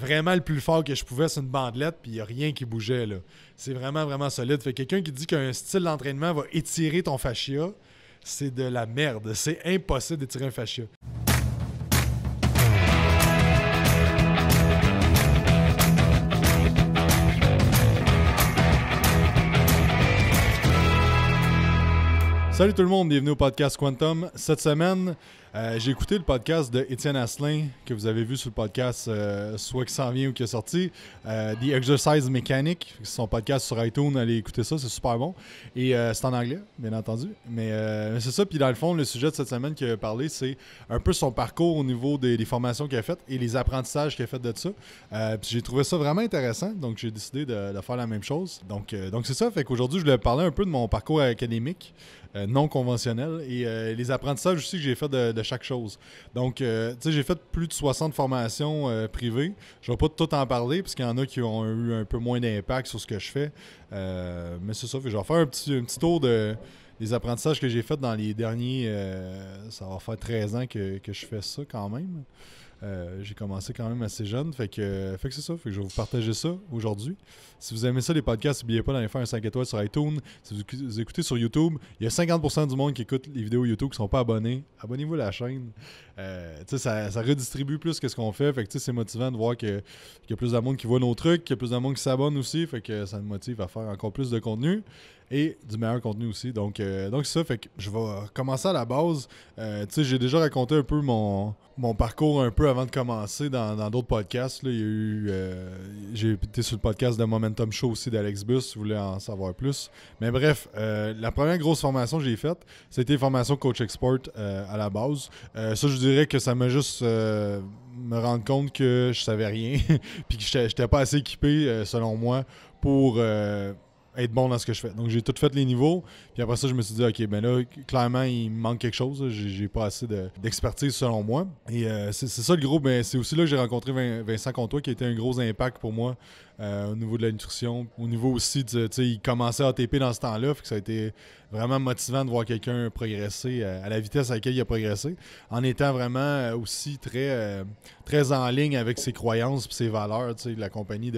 vraiment le plus fort que je pouvais sur une bandelette, puis il n'y a rien qui bougeait. là. C'est vraiment, vraiment solide. Fait quelqu'un qui dit qu'un style d'entraînement va étirer ton fascia, c'est de la merde. C'est impossible d'étirer un fascia. Salut tout le monde, bienvenue au podcast Quantum. Cette semaine, euh, j'ai écouté le podcast de Étienne Asselin, que vous avez vu sur le podcast, euh, soit qui s'en vient ou qui est sorti, euh, The Exercise Mechanic, son podcast sur iTunes, allez écouter ça, c'est super bon. Et c'est en anglais, bien entendu. Mais c'est ça, puis dans le fond, le sujet de cette semaine qu'il a parlé, c'est un peu son parcours au niveau des, formations qu'il a faites et les apprentissages qu'il a fait de ça. puis J'ai trouvé ça vraiment intéressant, donc j'ai décidé de, faire la même chose. Donc donc c'est ça, fait qu'aujourd'hui, je vais parler un peu de mon parcours académique non conventionnel et les apprentissages aussi que j'ai fait de chaque chose. Donc, euh, tu sais, j'ai fait plus de 60 formations euh, privées. Je vais pas tout en parler, parce qu'il y en a qui ont eu un peu moins d'impact sur ce que je fais. Euh, mais c'est ça, je vais faire un petit, tour de, des apprentissages que j'ai fait dans les derniers... ça va faire 13 ans que je fais ça quand même. Euh, j'ai commencé quand même assez jeune. Fait que, fait que c'est ça. Fait que je vais vous partager ça aujourd'hui. Si vous aimez ça, les podcasts, n'oubliez pas d'aller faire un 5 étoiles sur iTunes. Si vous, écoutez sur YouTube, il y a 50% du monde qui écoute les vidéos YouTube qui ne sont pas abonnés. Abonnez-vous à la chaîne. Euh, ça, ça, redistribue plus que ce qu'on fait. Fait que c'est motivant de voir qu'il y a plus de monde qui voit nos trucs, qu'il y a plus de monde qui s'abonne aussi. Fait que ça nous motive à faire encore plus de contenu et du meilleur contenu aussi. Donc, euh, donc c'est ça. Fait que je vais commencer à la base. Euh, tu sais, j'ai déjà raconté un peu mon, parcours un peu avant de commencer dans, d'autres podcasts. Il y a eu, euh, j'ai été sur le podcast de Momentum Show aussi d'Alex Bus, si vous voulez en savoir plus. Mais bref, la première grosse formation que j'ai faite, c'était formation Coach Export à la base. ça, je dirais que ça m'a juste me rendre compte que je savais rien, puis que j'étais pas assez équipé, selon moi, pour être bon dans ce que je fais. Donc, j'ai tout fait les niveaux. Puis après ça, je me suis dit, OK, ben là, clairement, il me manque quelque chose. J'ai pas assez d'expertise selon moi. Et euh, c'est ça le gros. Ben, c'est aussi là que j'ai rencontré Vincent Contois, qui a été un gros impact pour moi euh, au niveau de la nutrition. Au niveau aussi, tu sais, il commençait à TP dans ce temps-là, ça a été vraiment motivant de voir quelqu'un progresser euh, à la vitesse à laquelle il a progressé, en étant vraiment euh, aussi très, très en ligne avec ses croyances et ses valeurs, tu sais, la compagnie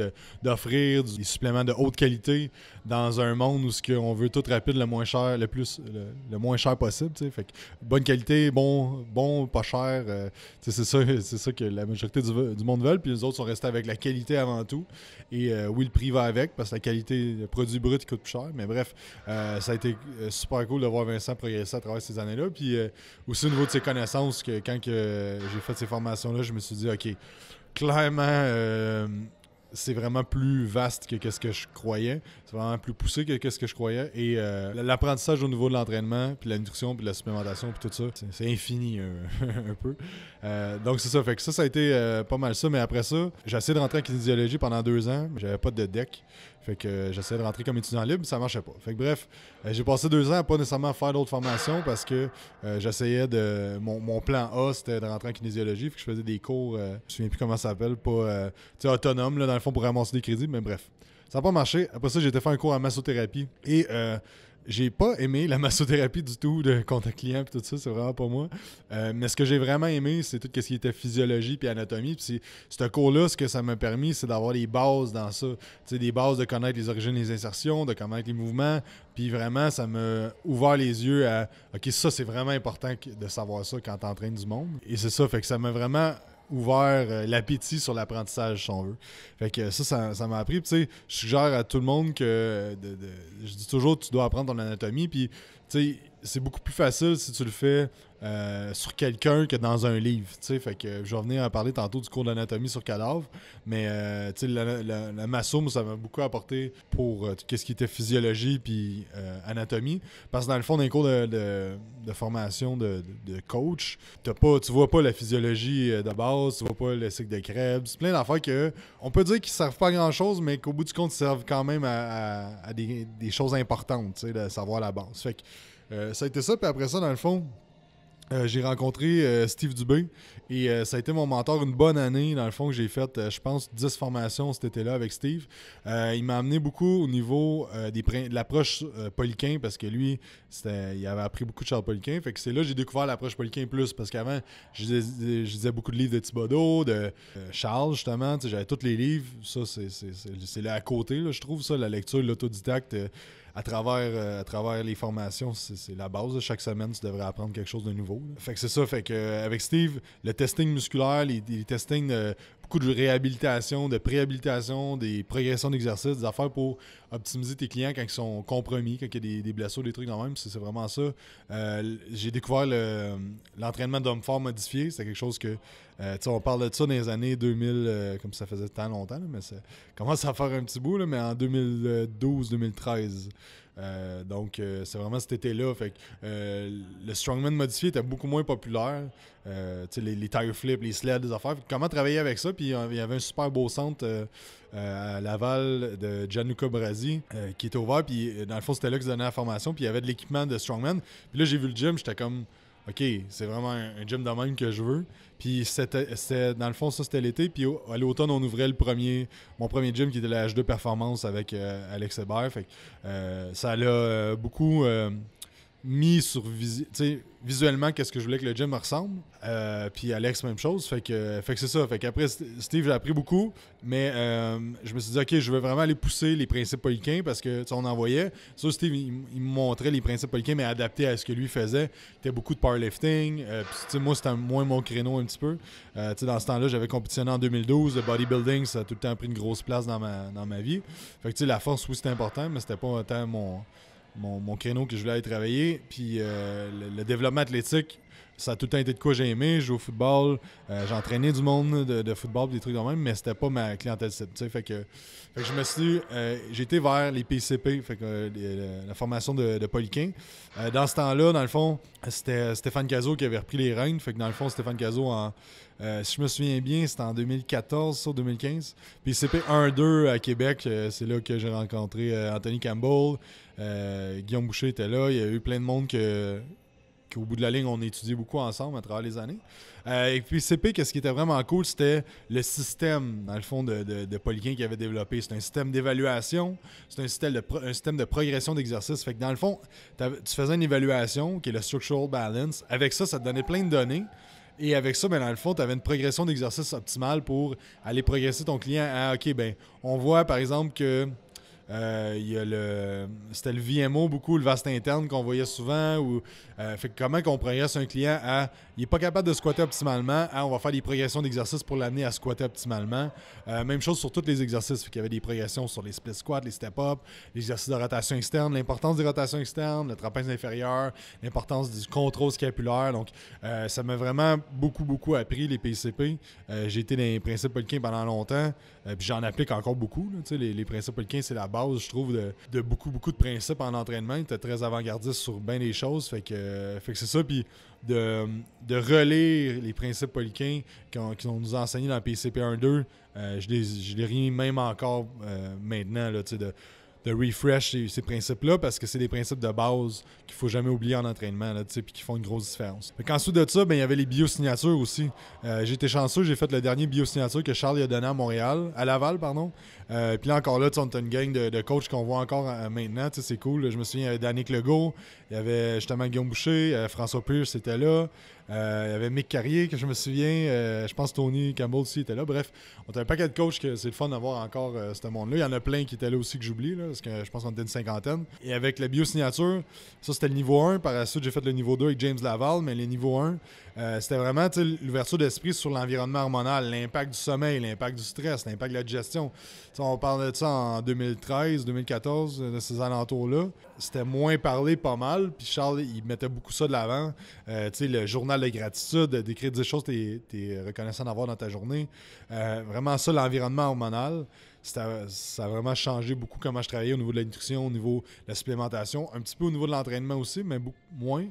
d'offrir des suppléments de haute qualité dans un monde où ce qu'on veut tout rapide, le moins cher, le plus, le, moins cher possible, tu sais, fait que bonne qualité, bon, bon, pas cher, c'est ça, c'est ça que la majorité du, du monde veut, puis les autres sont restés avec la qualité avant tout et euh, oui, le prix va avec parce que la qualité, du produit brut coûte plus cher. Mais bref, euh, ça a été euh, super cool de voir Vincent progresser à travers ces années-là. Puis aussi au niveau de ses connaissances, que quand j'ai fait ces formations-là, je me suis dit, OK, clairement, c'est vraiment plus vaste que ce que je croyais. C'est vraiment plus poussé que ce que je croyais. Et euh, l'apprentissage au niveau de l'entraînement, puis la nutrition, puis la supplémentation, puis tout ça, c'est infini un peu. Euh, donc c'est ça. Fait que ça, ça a été euh, pas mal ça. Mais après ça, j'ai essayé de rentrer en kinésiologie pendant deux ans, mais j'avais pas de deck. Fait que euh, j'essayais de rentrer comme étudiant libre, ça marchait pas. Fait que bref, euh, j'ai passé deux ans à pas nécessairement faire d'autres formations parce que euh, j'essayais de. Mon, plan A, c'était de rentrer en kinésiologie. Fait que je faisais des cours, je me souviens plus comment ça s'appelle, pas tu autonome, là, dans le fond, pour ramasser des crédits, mais bref. Ça n'a pas marché. Après ça, j'ai été faire un cours en massothérapie. Et j'ai pas aimé la massothérapie du tout, de contact client puis tout ça, c'est vraiment pas moi. Euh, mais ce que j'ai vraiment aimé, c'est tout ce qui était physiologie puis anatomie. Puis ce cours-là, ce que ça m'a permis, c'est d'avoir des bases dans ça. des bases de connaître les origines des insertions, de connaître les mouvements. Puis vraiment, ça m'a ouvert les yeux à OK, ça, c'est vraiment important de savoir ça quand t'entraînes du monde. Et c'est ça, fait que ça m'a vraiment ouvert euh, l'appétit sur l'apprentissage, si on veut. Fait que ça, ça, m'a appris. je suggère à tout le monde que, je dis toujours, tu dois apprendre ton anatomie. Puis, tu c'est beaucoup plus facile si tu le fais euh, sur quelqu'un que dans un livre. Fait que je vais venir en parler tantôt du cours d'anatomie sur cadavre, mais euh, la, la, la ça m'a beaucoup apporté pour quest euh, ce qui était physiologie puis euh, anatomie. Parce que dans le fond, dans d'un cours de, formation de, coach, t'as pas, tu vois pas la physiologie de base, tu vois pas le cycle de Krebs, plein d'affaires que on peut dire qu'ils servent pas à grand chose, mais qu'au bout du compte, ils servent quand même à, des, choses importantes, de savoir la base. Fait que euh, ça a été ça. Puis après ça, dans le fond, euh, j'ai rencontré euh, Steve Dubé et ça a été mon mentor une bonne année. Dans le fond, que j'ai fait, je pense, 10 formations cet été-là avec Steve. il m'a amené beaucoup au niveau des de l'approche Poliquin parce que lui, il avait appris beaucoup de Charles Poliquin. Fait que c'est là que j'ai découvert l'approche Poliquin plus parce qu'avant, je, je beaucoup de livres de Thibodeau, de Charles, justement. J'avais tous les livres. Ça, c'est là à côté, je trouve, ça, la lecture, l'autodidacte à travers, euh, travers les formations, c'est la base. Chaque semaine, tu devrais apprendre quelque chose de nouveau. Fait que c'est ça. Fait que euh, avec Steve, le testing musculaire, les, les testings euh, de réhabilitation, de préhabilitation, des progressions d'exercices, des affaires pour optimiser tes clients quand ils sont compromis, quand il y a des, blessures, des trucs dans le même. C'est vraiment ça. Euh, j'ai découvert l'entraînement le, d'homme fort modifié. C'est quelque chose que, euh, tu sais, on parle de ça dans les années 2000, euh, comme ça faisait tant longtemps, mais ça commence à faire un petit bout, mais en 2012-2013. Euh, donc, euh, c'est vraiment cet été-là. Fait euh, le strongman modifié était beaucoup moins populaire. Les, les, tire flips, les sleds, les affaires. comment travailler avec ça? Puis il y avait un super beau centre à Laval de Gianluca Brasi qui était ouvert. Puis dans le fond, c'était là qu'ils donnaient la formation. Puis il y avait de l'équipement de strongman. Puis là, j'ai vu le gym, j'étais comme... OK, c'est vraiment un, gym de même que je veux. Puis c'était, dans le fond, ça c'était l'été. Puis à l'automne, on ouvrait le premier, mon premier gym qui était la H2 Performance avec euh, Alex Hébert. Fait, euh, ça l'a euh, beaucoup mis sur sais, visuellement qu'est-ce que je voulais que le gym ressemble. Euh, puis Alex, même chose. Fait que, fait que c'est ça. Fait qu'après, Steve, j'ai appris beaucoup, mais euh, je me suis dit, OK, je veux vraiment aller pousser les principes poliquins parce que on envoyait, Ça, Steve, il, me montrait les principes poliquins, mais adapté à ce que lui faisait. C'était beaucoup de powerlifting. Euh, tu puis, moi, c'était moins mon créneau un petit peu. tu dans ce temps-là, j'avais compétitionné en 2012. Le bodybuilding, ça a tout le temps pris une grosse place dans ma, dans ma vie. Fait que, tu la force, oui, c'était important, mais c'était pas autant mon mon, créneau que je voulais aller travailler. Puis euh, le, développement athlétique, ça a tout le temps été de quoi j'ai aimé. Je au football, euh, j'entraînais du monde de, football, des trucs de même, mais c'était pas ma clientèle Fait que, je me suis euh, j'étais vers les PCP, fait euh, la formation de, de Poliquin. dans ce temps-là, dans le fond, c'était Stéphane Cazot qui avait repris les règnes. Fait que dans le fond, Stéphane Cazot, si je me souviens bien, c'était en 2014, sur 2015. PCP 1-2 à Québec, c'est là que j'ai rencontré Anthony Campbell. Guillaume Boucher était là. Il y a eu plein de monde que au bout de la ligne, on étudiait beaucoup ensemble à travers les années. Euh, et puis CP, ce qui était vraiment cool, c'était le système, dans le fond, de, de, Polyquin qu'il avait développé. C'est un système d'évaluation, c'est un système de, progression d'exercice. Fait que dans le fond, tu faisais une évaluation qui est le Structural Balance. Avec ça, ça te donnait plein de données. Et avec ça, ben, dans le fond, tu avais une progression d'exercice optimale pour aller progresser ton client à OK, ben, on voit par exemple que euh, y a le, c'était le VMO beaucoup, le vaste interne qu'on voyait souvent. Ou, euh, fait comment qu'on progresse un client à, il est pas capable de squatter optimalement, on va faire des progressions d'exercices pour l'amener à squatter optimalement. Euh, même chose sur tous les exercices, Il y avait des progressions sur les split squats, les step up, exercices de rotation externe, l'importance des rotations externes, le trapèze inférieur, l'importance du contrôle scapulaire. Donc, ça m'a vraiment beaucoup, beaucoup appris les PCP. j'ai été dans les principes Polkin pendant longtemps. Euh, puis j'en applique encore beaucoup. les, principes poliquins, c'est la base, je trouve, de, beaucoup, beaucoup de principes en entraînement. Tu es très avant-gardiste sur bien des choses. Fait que, fait que c'est ça. Puis de, relire les principes poliquins qu'ils ont nous enseignés dans PCP 1-2, euh, je, les, je les même encore euh, maintenant. Là, de, de refresh ces, principes-là parce que c'est des principes de base qu'il faut jamais oublier en entraînement, là, puis qui font une grosse différence. mais Ensuite de ça, ben, il y avait les biosignatures aussi. Euh, j'ai été chanceux, j'ai fait le dernier biosignature que Charles a donné à Montréal, à Laval, pardon. Euh, puis là encore là, on a une gang de, de coachs qu'on voit encore euh, maintenant, c'est cool. Je me souviens d'Annick Legault, il y avait justement Guillaume Boucher, euh, François Pierce était là. Euh, il y avait Mick Carrier, que je me souviens. Euh, je pense Tony Campbell aussi était là. Bref, on a un paquet de coachs que c'est le fun d'avoir encore ce monde-là. Il y en a plein qui étaient là aussi que j'oublie, parce que je pense qu'on était une cinquantaine. Et avec la biosignature, ça c'était le niveau 1. Par la suite, j'ai fait le niveau 2 avec James Laval, mais les niveaux 1, euh, c'était vraiment l'ouverture d'esprit sur l'environnement hormonal, l'impact du sommeil, l'impact du stress, l'impact de la digestion. on parlait de ça en 2013, 2014, euh, de ces alentours-là. C'était moins parlé pas mal, puis Charles, il mettait beaucoup ça de l'avant. Euh, le journal de gratitude, d'écrire des choses que tu es reconnaissant d'avoir dans ta journée. vraiment ça, l'environnement hormonal. Ça, ça, a vraiment changé beaucoup comment je travaillais au niveau de la nutrition, au niveau de la supplémentation, un petit peu au niveau de l'entraînement aussi, mais beaucoup moins.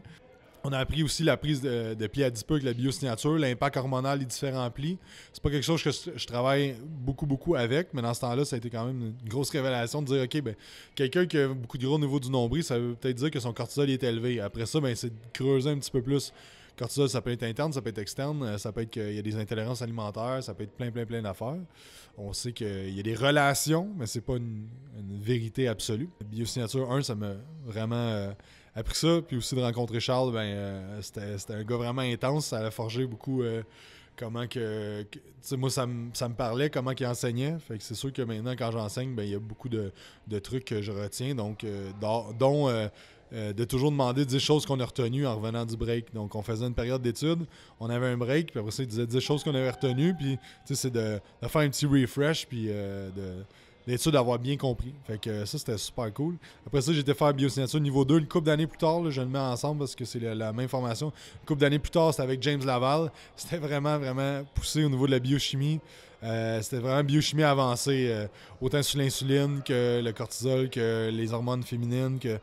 On a appris aussi la prise de, de pied à 10 peu avec la biosignature, l'impact hormonal des différents plis. C'est pas quelque chose que je, travaille beaucoup, beaucoup avec, mais dans ce temps-là, ça a été quand même une grosse révélation de dire OK, ben, quelqu'un qui a beaucoup de gros au niveau du nombril, ça veut peut-être dire que son cortisol est élevé. Après ça, ben, c'est de creuser un petit peu plus. Cortisol, ça peut être interne, ça peut être externe, euh, ça peut être qu'il y a des intolérances alimentaires, ça peut être plein, plein, plein d'affaires. On sait qu'il y a des relations, mais c'est pas une, vérité absolue. Biosignature 1, ça me vraiment. Euh, après ça. Puis aussi de rencontrer Charles, ben, euh, c'était un gars vraiment intense. Ça a forgé beaucoup euh, comment que. sais, moi, ça, me parlait comment qu'il enseignait. Fait que c'est sûr que maintenant, quand j'enseigne, ben, il y a beaucoup de, trucs que je retiens. Donc, euh, dont. de toujours demander des choses qu'on a retenues en revenant du break. Donc, on faisait une période d'études, on avait un break, puis après ça, il disait 10 choses qu'on avait retenues, puis c'est de, faire un petit refresh, puis de d'être d'avoir bien compris. Fait que ça, c'était super cool. Après ça, j'étais faire biosignature niveau 2. Une couple d'années plus tard, je le mets ensemble parce que c'est la, même formation. Une couple d'années plus tard, c'était avec James Laval. C'était vraiment, vraiment poussé au niveau de la biochimie. Euh, c'était vraiment biochimie avancée, euh, autant sur l'insuline que le cortisol, que les hormones féminines, que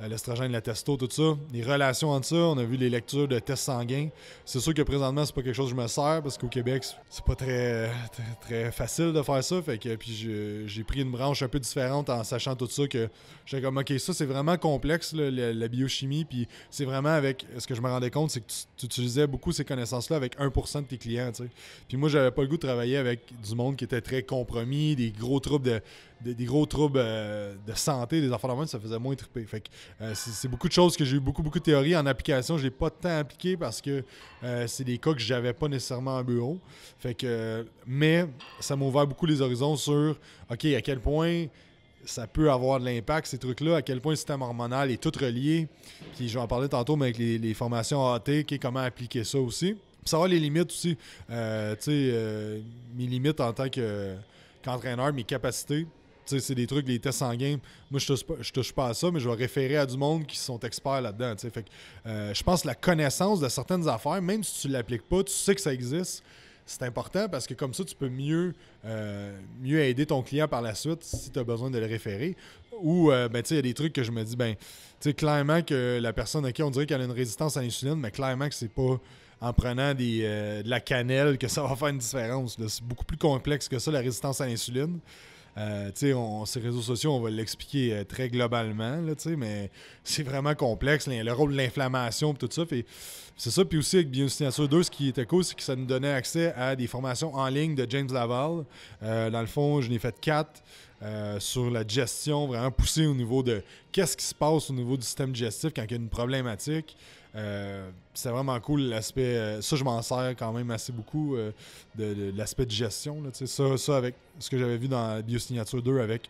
euh, l'estrogène, la testo, tout ça. Les relations entre ça, on a vu les lectures de tests sanguins. C'est sûr que présentement, c'est pas quelque chose que je me sers parce qu'au Québec, c'est pas très, très, facile de faire ça. Fait que puis j'ai pris une branche un peu différente en sachant tout ça que j'étais comme OK, ça c'est vraiment complexe, la, biochimie. Puis c'est vraiment avec ce que je me rendais compte, c'est que tu, utilisais beaucoup ces connaissances-là avec 1% de tes clients. Puis moi, j'avais pas le goût de travailler avec du monde qui était très compromis, des gros troubles de, des, gros troubles euh, de santé, des enfants ça faisait moins triper. Euh, c'est beaucoup de choses que j'ai eu beaucoup, beaucoup de théories. En application, je n'ai pas tant appliqué parce que euh, c'est des cas que j'avais pas nécessairement en bureau. Fait que, mais ça m'a ouvert beaucoup les horizons sur OK, à quel point ça peut avoir de l'impact, ces trucs-là, à quel point le système hormonal est tout relié. Puis je vais en parler tantôt, avec les, formations AT, qui comment appliquer ça aussi. savoir les limites aussi. Euh, tu sais, mes limites en tant que qu'entraîneur, mes capacités c'est des trucs, les tests sanguins. Moi, je touche, touche pas à ça, mais je vais référer à du monde qui sont experts là-dedans. Euh, je pense que la connaissance de certaines affaires, même si tu l'appliques pas, tu sais que ça existe. C'est important parce que comme ça, tu peux mieux, euh, mieux aider ton client par la suite si tu as besoin de le référer. Ou, euh, ben, il y a des trucs que je me dis, ben, tu sais, clairement que la personne, à qui on dirait qu'elle a une résistance à l'insuline, mais clairement que c'est pas en prenant des, de la cannelle que ça va faire une différence. C'est beaucoup plus complexe que ça, la résistance à l'insuline. Euh, on, ces réseaux sociaux, on va l'expliquer euh, très globalement, là, mais c'est vraiment complexe, le, rôle de l'inflammation et tout ça. C'est ça. Puis aussi, avec Signature 2, ce qui était cool, c'est que ça nous donnait accès à des formations en ligne de James Laval. Euh, dans le fond, je n'ai fait quatre. sur la gestion vraiment poussée au niveau de qu'est-ce qui se passe au niveau du système digestif quand il y a une problématique. Euh, c'est vraiment cool l'aspect. Euh, ça, je m'en sers quand même assez beaucoup euh, de, l'aspect de gestion. Là, ça, avec ce que j'avais vu dans Biosignature 2 avec,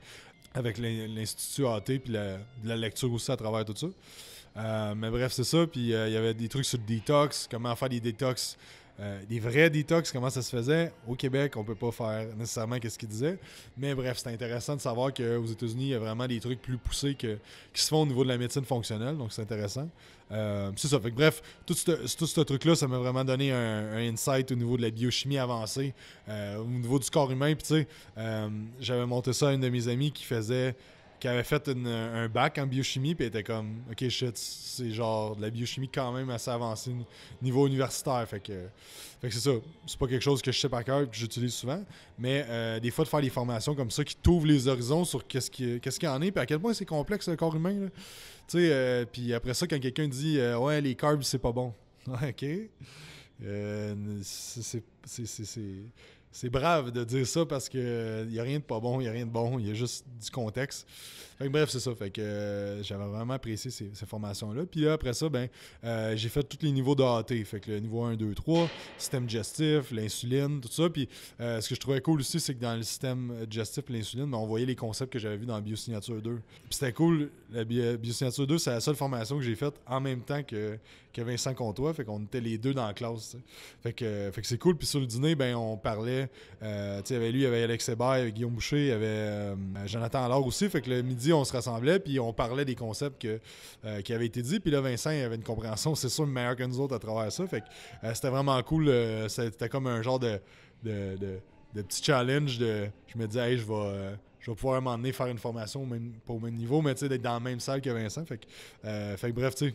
avec l'Institut AT, puis la, la, lecture aussi à travers tout ça. mais bref, c'est ça. Puis il y avait des trucs sur le détox, comment faire des détox euh, des vrais détox, comment ça se faisait. Au Québec, on peut pas faire nécessairement ce qu'il disait. Mais bref, c'est intéressant de savoir qu'aux États-Unis, il y a vraiment des trucs plus poussés que, qui se font au niveau de la médecine fonctionnelle. Donc, c'est intéressant. Euh, c'est ça. Fait bref, tout ce, truc-là, ça m'a vraiment donné un, insight au niveau de la biochimie avancée, euh, au niveau du corps humain. j'avais monté ça à une de mes amies qui faisait qui avait fait un bac en biochimie, puis était comme, ok shit, c'est genre de la biochimie quand même assez avancée niveau universitaire. Fait que, c'est ça. C'est pas quelque chose que je sais par cœur, que j'utilise souvent, mais euh, des fois de faire des formations comme ça qui t'ouvrent les horizons sur qu'est-ce qu'il y en est, puis à quel point c'est complexe le corps humain. Tu sais, euh, puis après ça, quand quelqu'un dit, euh, ouais, les carbs, c'est pas bon. ok. c'est c'est brave de dire ça parce que il euh, a rien de pas bon, il y a rien de bon, il y a juste du contexte. bref, c'est ça. Fait que euh, j'avais vraiment apprécié ces, formations-là. Puis après ça, ben, euh, j'ai fait tous les niveaux de Fait que le niveau 1, 2, 3, système digestif, l'insuline, tout ça. Puis ce que je trouvais cool aussi, c'est que dans le système digestif, l'insuline, ben, on voyait les concepts que j'avais vus dans Biosignature 2. c'était cool. La Biosignature 2, c'est la seule formation que j'ai faite en même temps que, que Vincent Comtois. Fait qu'on était les deux dans la classe. Fait que, euh, que c'est cool. Puis sur le dîner, ben, on parlait. Euh, tu sais, lui, il y avait Alex Hébert, il y avait Guillaume Boucher, il y avait euh, Jonathan Allard aussi. Fait que le midi, on se rassemblait. Puis on parlait des concepts que, qui avaient été dit. Puis là, Vincent, il avait une compréhension, c'est sûr, meilleure que nous autres à travers ça. Fait que c'était vraiment cool. c'était comme un genre de, de, de, petit challenge. je me disais, je vais je vais pouvoir m'emmener faire une formation au pas au même niveau, mais d'être dans la même salle que Vincent. Fait fait que bref, tu sais,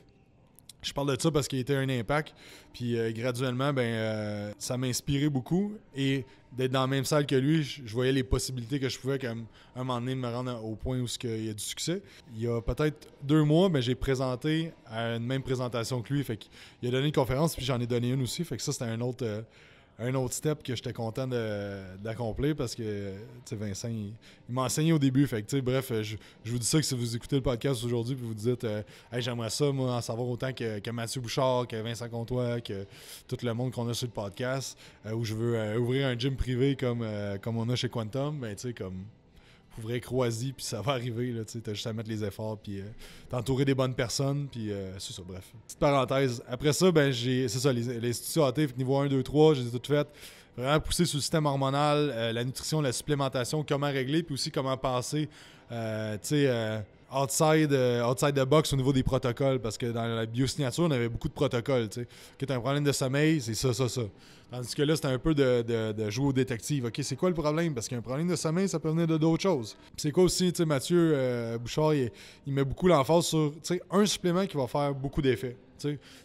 je parle de ça parce qu'il était un impact. Puis euh, graduellement, ben, euh, ça ça inspiré beaucoup. Et d'être dans la même salle que lui, je, voyais les possibilités que je pouvais, comme un moment donné, me rendre au point où il y a du succès. Il y a peut-être deux mois, ben, j'ai présenté à une même présentation que lui. Fait il a donné une conférence, puis j'en ai donné une aussi. Fait que ça, c'était un autre. Euh, un autre step que j'étais content d'accomplir parce que Vincent, il, m'a enseigné au début. Fait que, bref, je, vous dis ça que si vous écoutez le podcast aujourd'hui puis vous dites euh, j'aimerais ça, moi, en savoir autant que, Mathieu Bouchard, que Vincent Comtois, que tout le monde qu'on a sur le podcast, euh, où je veux euh, ouvrir un gym privé comme, comme on a chez Quantum, ben, comme vrai croisé, puis ça va arriver. Là, t'as juste à mettre les efforts, puis euh, t'entourer des bonnes personnes, puis euh, c'est ça, bref. Petite parenthèse. Après ça, ben, j'ai, c'est ça, les, les instituts niveau 1, 2, 3, j'ai tout fait. Vraiment pousser sur le système hormonal, euh, la nutrition, la supplémentation, comment régler, puis aussi comment passer, tu sais outside, euh, outside the box au niveau des protocoles, parce que dans la biosignature, on avait beaucoup de protocoles. Tu sais, un problème de sommeil, c'est ça, ça, ça. Tandis que là, c'était un peu de, de, jouer au détective. OK, c'est quoi le problème? Parce qu'un problème de sommeil, ça peut venir de d'autres choses. c'est quoi aussi, tu Mathieu euh, Bouchard, il, il, met beaucoup l'emphase sur un supplément qui va faire beaucoup d'effets.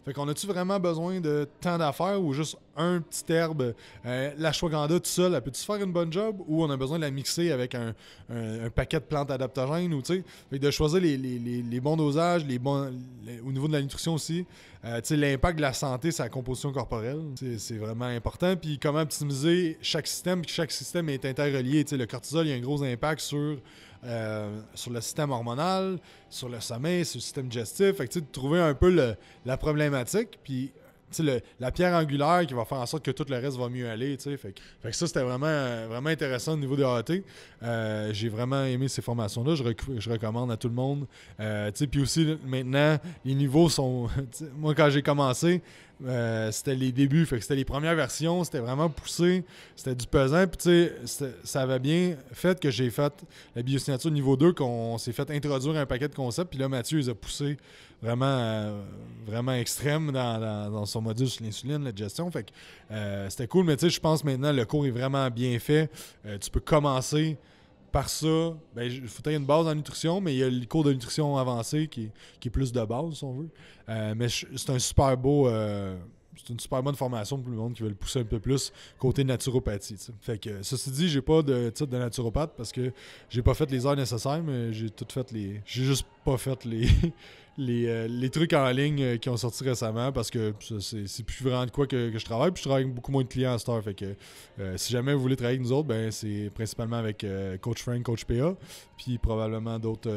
Fait qu'on a-tu vraiment besoin de tant d'affaires ou juste un petit herbe, euh, la chouaganda tout seul, elle peut-tu faire une bonne job ou on a besoin de la mixer avec un, paquet de plantes adaptogènes ou tu sais, de choisir les, bons dosages, les bons, au niveau de la nutrition aussi, euh, l'impact de la santé, sa composition corporelle, c'est vraiment important. Puis comment optimiser chaque système, puis chaque système est interrelié. Tu le cortisol, il a un gros impact sur euh, sur le système hormonal, sur le sommeil, sur le système digestif. Fait que, de trouver un peu la problématique, puis la pierre angulaire qui va faire en sorte que tout le reste va mieux aller. Fait que, ça, c'était vraiment, vraiment intéressant au niveau des AT. Euh, j'ai vraiment aimé ces formations-là. Je, je, recommande à tout le monde. Euh, puis aussi, maintenant, les niveaux sont. Moi, quand j'ai commencé, euh, c'était les débuts, fait que c'était les premières versions, c'était vraiment poussé, c'était du pesant, puis tu sais, ça avait bien fait que j'ai fait la biosignature niveau 2, qu'on s'est fait introduire un paquet de concepts, puis là, Mathieu, il a poussé vraiment, euh, vraiment extrême dans, son module sur l'insuline, la digestion, fait euh, c'était cool, mais je pense maintenant, le cours est vraiment bien fait, tu peux commencer par ça, ben, il faut une base en nutrition, mais il y a le cours de nutrition avancée qui, est plus de base, si on veut. Euh, mais c'est un super beau. Euh, c'est une super bonne formation pour le monde qui veut le pousser un peu plus côté naturopathie. Fait que ceci dit, j'ai pas de titre de naturopathe parce que j'ai pas fait les heures nécessaires, mais j'ai tout fait les. J'ai juste pas fait les. Euh, les, trucs en ligne euh, qui ont sorti récemment parce que c'est plus vraiment de quoi que, je travaille. Puis je travaille avec beaucoup moins de clients à cette heure. Fait que euh, si jamais vous voulez travailler avec nous autres, ben, c'est principalement avec Coach Frank, Coach PA, puis probablement d'autres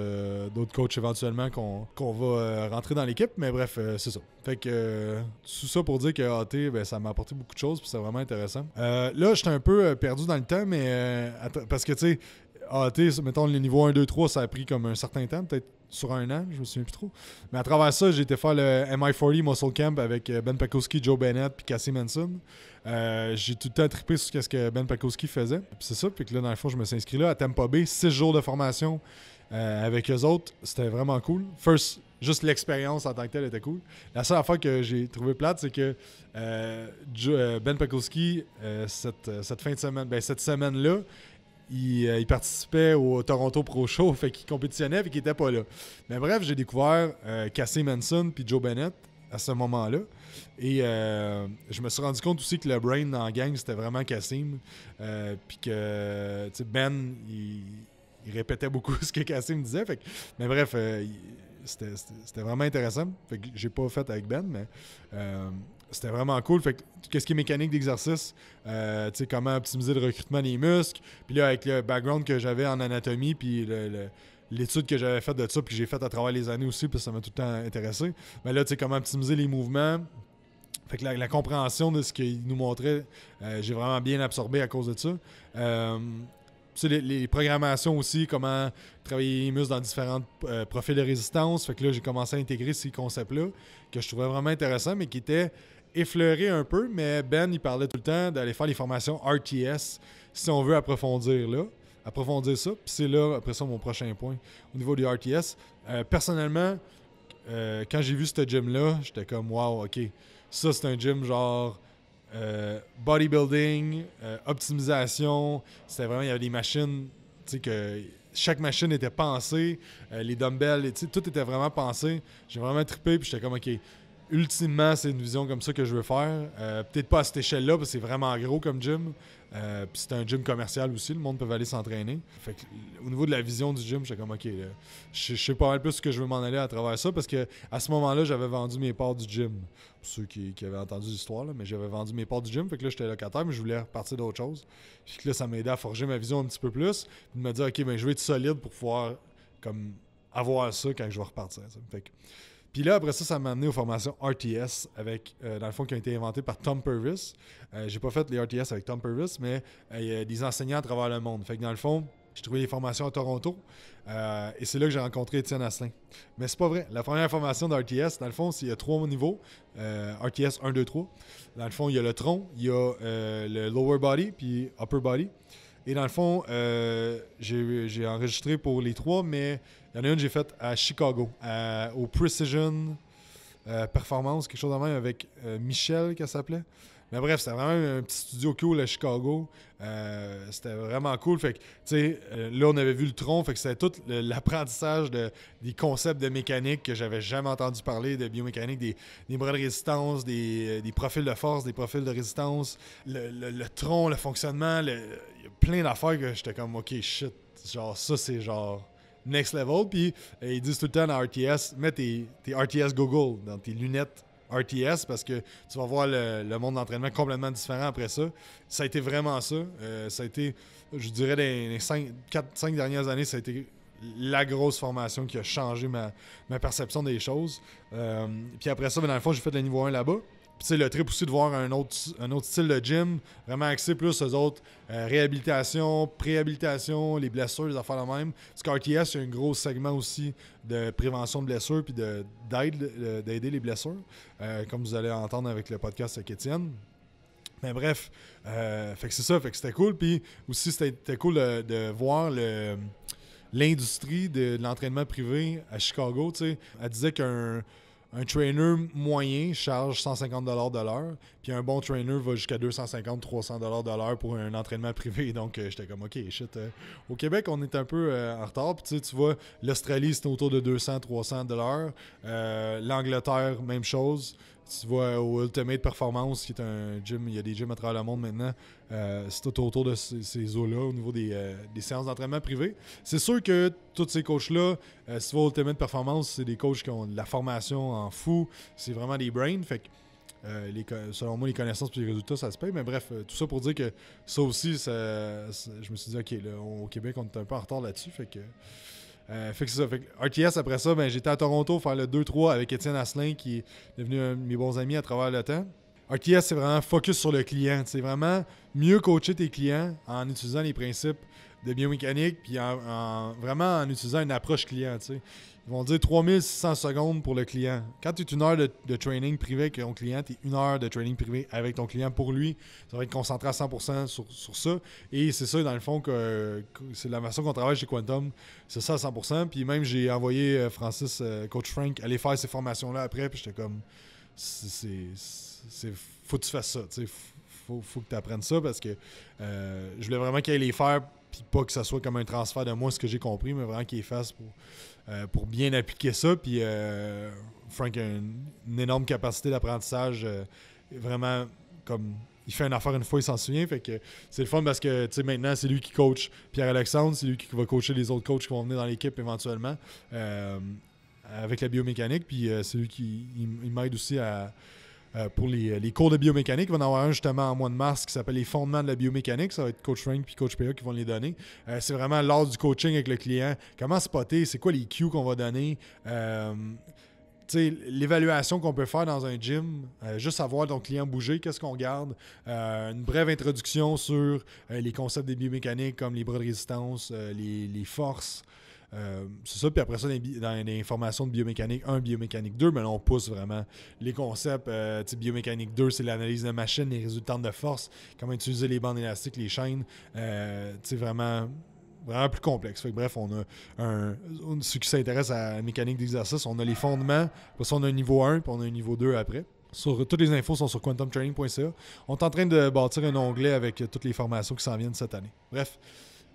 coachs éventuellement qu'on va rentrer dans l'équipe. Mais bref, c'est ça. Fait que tout ça pour dire que AT, ben, ça m'a apporté beaucoup de choses, puis c'est vraiment intéressant. là, j'étais un peu perdu dans le temps, mais parce que tu sais, AT, mettons le niveau 1, 2, 3, ça a pris comme un certain temps, peut-être sur un an, je me souviens plus trop. Mais à travers ça, j'ai été faire le MI40 Muscle Camp avec euh, Ben Pakowski, Joe Bennett puis Cassie Manson. Euh, j'ai tout le temps trippé sur ce que Ben Pakowski faisait. c'est ça, puis que là, dans le fond, je me suis inscrit là à Tampa B. six jours de formation euh, avec eux autres. C'était vraiment cool. First, juste l'expérience en tant que telle était cool. La seule fois que j'ai trouvé plate, c'est que Ben Pakowski, cette, cette, fin de semaine, ben, cette semaine-là, euh, il, participait au Toronto Pro Show, fait qu'il compétitionnait et qu'il était pas là. Mais bref, j'ai découvert euh, Cassim Manson puis Joe Bennett à ce moment-là. Et euh, je me suis rendu compte aussi que le brain dans gang, c'était vraiment Cassim. puis que Ben, il, répétait beaucoup ce que Cassim disait. mais bref, c'était vraiment intéressant. Fait que j'ai pas fait avec Ben, mais c'était vraiment cool. Fait qu'est-ce qui est mécanique d'exercice, euh, tu sais, comment optimiser le recrutement des muscles. Puis là, avec le background que j'avais en anatomie, puis l'étude que j'avais faite de ça, puis que j'ai faite à travers les années aussi, puis ça m'a tout le temps intéressé. Mais là, tu sais, comment optimiser les mouvements. Fait que la, compréhension de ce qu'ils nous montraient, euh, j'ai vraiment bien absorbé à cause de ça. Euh, les, les, programmations aussi, comment travailler les muscles dans différents profils de résistance. Fait que là, j'ai commencé à intégrer ces concepts-là que je trouvais vraiment intéressants, mais qui étaient effleuré un peu, mais Ben, il parlait tout le temps d'aller faire les formations RTS si on veut approfondir là. Approfondir ça, puis c'est là, après ça, mon prochain point au niveau du RTS. Euh, personnellement, euh, quand j'ai vu ce gym-là, j'étais comme, wow, ok, ça c'est un gym genre euh, bodybuilding, optimisation. C'était vraiment, il y avait des machines, tu sais, que chaque machine était pensée, les dumbbells, tout était vraiment pensé. J'ai vraiment trippé, puis j'étais comme, ok, ultimement, c'est une vision comme ça que je veux faire. Euh, peut-être pas à cette échelle-là, parce que c'est vraiment gros comme gym. Euh, puis c'est un gym commercial aussi, le monde peut aller s'entraîner. Fait que, au niveau de la vision du gym, j'étais comme, OK, je, sais pas mal plus ce que je veux m'en aller à travers ça, parce que à ce moment-là, j'avais vendu mes parts du gym. Pour ceux qui, avaient entendu l'histoire, mais j'avais vendu mes parts du gym, fait que là, j'étais locataire, mais je voulais repartir d'autre chose. Puis là, ça m'a aidé à forger ma vision un petit peu plus, de me dire, OK, ben, je vais être solide pour pouvoir, comme, avoir ça quand je vais repartir. Puis là, après ça, ça m'a amené aux formations RTS, avec, euh, dans le fond, qui ont été inventées par Tom Purvis. Euh, j'ai pas fait les RTS avec Tom Purvis, mais euh, il y a des enseignants à travers le monde. Fait que dans le fond, j'ai trouvé les formations à Toronto euh, et c'est là que j'ai rencontré Étienne Asselin. Mais c'est pas vrai. La première formation d'RTS, dans le fond, il y a trois niveaux. RTS 1, 2, 3. Dans le fond, il y a le tronc, il y a le lower body puis upper body. Et dans le fond, j'ai enregistré pour les trois, mais il y en a une que j'ai faite à Chicago, au Precision euh, Performance, quelque chose de même avec euh, Michel, qu'elle s'appelait. Mais bref, c'était vraiment un petit studio cool à Chicago. Euh, c'était vraiment cool. Fait que, tu sais, là, on avait vu le tronc. Fait que c'était tout l'apprentissage des concepts de mécanique que j'avais jamais entendu parler, de biomécanique, des, bras de résistance, des, profils de force, des profils de résistance, le, le, le tronc, le fonctionnement, a plein d'affaires que j'étais comme, OK, shit, genre, ça, c'est genre next level. Puis euh, ils disent tout le temps dans RTS, mets tes, RTS Google dans tes lunettes RTS parce que tu vas voir le, monde d'entraînement complètement différent après ça. Ça a été vraiment ça. Euh, ça a été, je dirais, les, les 5, 4, 5 dernières années, ça a été la grosse formation qui a changé ma, perception des choses. Euh, puis après ça, ben dans le fond, j'ai fait le niveau 1 là-bas c'est le trip aussi de voir un autre, un autre style de gym, vraiment axé plus aux autres euh, réhabilitation, préhabilitation, les blessures, les affaires la même. Parce qu'RTS, il y un gros segment aussi de prévention de blessures puis euh, d'aider les blessures, euh, comme vous allez entendre avec le podcast avec Étienne. Mais bref, fait c'est ça, fait c'était cool. Puis aussi, c'était, cool de, voir le, l'industrie de, l'entraînement privé à Chicago. sais Elle disait qu'un un trainer moyen charge 150 de l'heure, puis un bon trainer va jusqu'à 250-300 de l'heure pour un entraînement privé. Donc, euh, j'étais comme, OK, shit. Euh, au Québec, on est un peu euh, en retard. Puis tu vois, l'Australie, c'est autour de 200-300 L'Angleterre, même chose tu vois au Ultimate Performance, qui est un gym, il y a des gyms à travers le monde maintenant. Euh, c'est tout autour de ces, eaux-là au niveau euh, des, séances d'entraînement privées. C'est sûr que tous ces coachs-là, euh, si tu vas au Ultimate Performance, c'est des coachs qui ont de la formation en fou. C'est vraiment des brains. Fait que, selon moi, les connaissances et les résultats, ça se paye. Mais bref, tout ça pour dire que ça aussi, je me suis dit, OK, au Québec, on est un peu en retard là-dessus. Fait que. Euh, fait que ça. RTS, après ça, ben, j'étais à Toronto faire le 2-3 avec Étienne Asselin, qui est devenu un de mes bons amis à travers le temps. RTS, c'est vraiment focus sur le client. C'est vraiment mieux coacher tes clients en utilisant les principes de biomécanique, puis en, vraiment en utilisant une approche client. Ils vont dire 3600 secondes pour le client. Quand tu es une heure de, training privé avec ton client, tu es une heure de training privé avec ton client pour lui. Ça va être concentré à 100% sur, sur, ça. Et c'est ça, dans le fond, que, c'est la façon qu'on travaille chez Quantum. C'est ça à 100%. Puis même, j'ai envoyé euh, Francis, euh, coach Frank, aller faire ces formations-là après. Puis j'étais comme, c'est faut que tu fasses ça. sais, Faut, faut que tu apprennes ça parce que euh, je voulais vraiment qu'il les faire. Puis pas que ça soit comme un transfert de moi, ce que j'ai compris, mais vraiment qu'il les fasse pour euh, pour bien appliquer ça. Puis euh, Frank a une, énorme capacité d'apprentissage. Euh, vraiment, comme il fait une affaire une fois, il s'en souvient. Fait que c'est le fun parce que maintenant, c'est lui qui coach Pierre-Alexandre, c'est lui qui va coacher les autres coachs qui vont venir dans l'équipe éventuellement avec la biomécanique. Puis c'est lui qui m'aide aussi à euh, pour euh, les, cours de biomécanique. on va en avoir un justement en mois de mars qui s'appelle Les fondements de la biomécanique. Ça va être Coach Frank puis Coach PA qui vont les donner. Euh, c'est vraiment lors du coaching avec le client. Comment spotter, c'est quoi les cues qu'on va donner. l'évaluation qu'on peut faire dans un gym, juste savoir ton client bouger, qu'est-ce qu'on garde, une brève introduction sur les concepts des biomécaniques comme les bras de résistance, les, forces, euh, c'est ça. Puis après ça, dans les, formations de biomécanique 1, biomécanique 2, mais ben on pousse vraiment les concepts. Euh, biomécanique 2, c'est l'analyse de machines, les résultantes de force, comment utiliser les bandes élastiques, les chaînes. c'est euh, vraiment vraiment plus complexe. bref, on a un. Ceux qui s'intéressent à la mécanique d'exercice, on a les fondements, puis on a un niveau 1, puis on a un niveau 2 après. toutes les infos sont sur quantumtraining.ca. On est en train de bâtir un onglet avec toutes les formations qui s'en viennent cette année. Bref,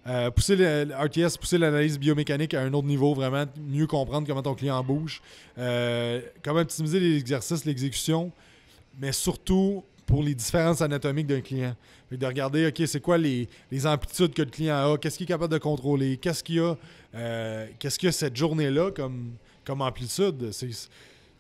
euh, pousser le RTS, pousser l'analyse biomécanique à un autre niveau, vraiment mieux comprendre comment ton client bouge, euh, comment optimiser les exercices, l'exécution, mais surtout pour les différences anatomiques d'un client. de regarder, OK, c'est quoi les, amplitudes que le client a, qu'est-ce qu'il est capable de contrôler, qu'est-ce qu'il a, euh, qu'est-ce a cette journée-là comme, comme amplitude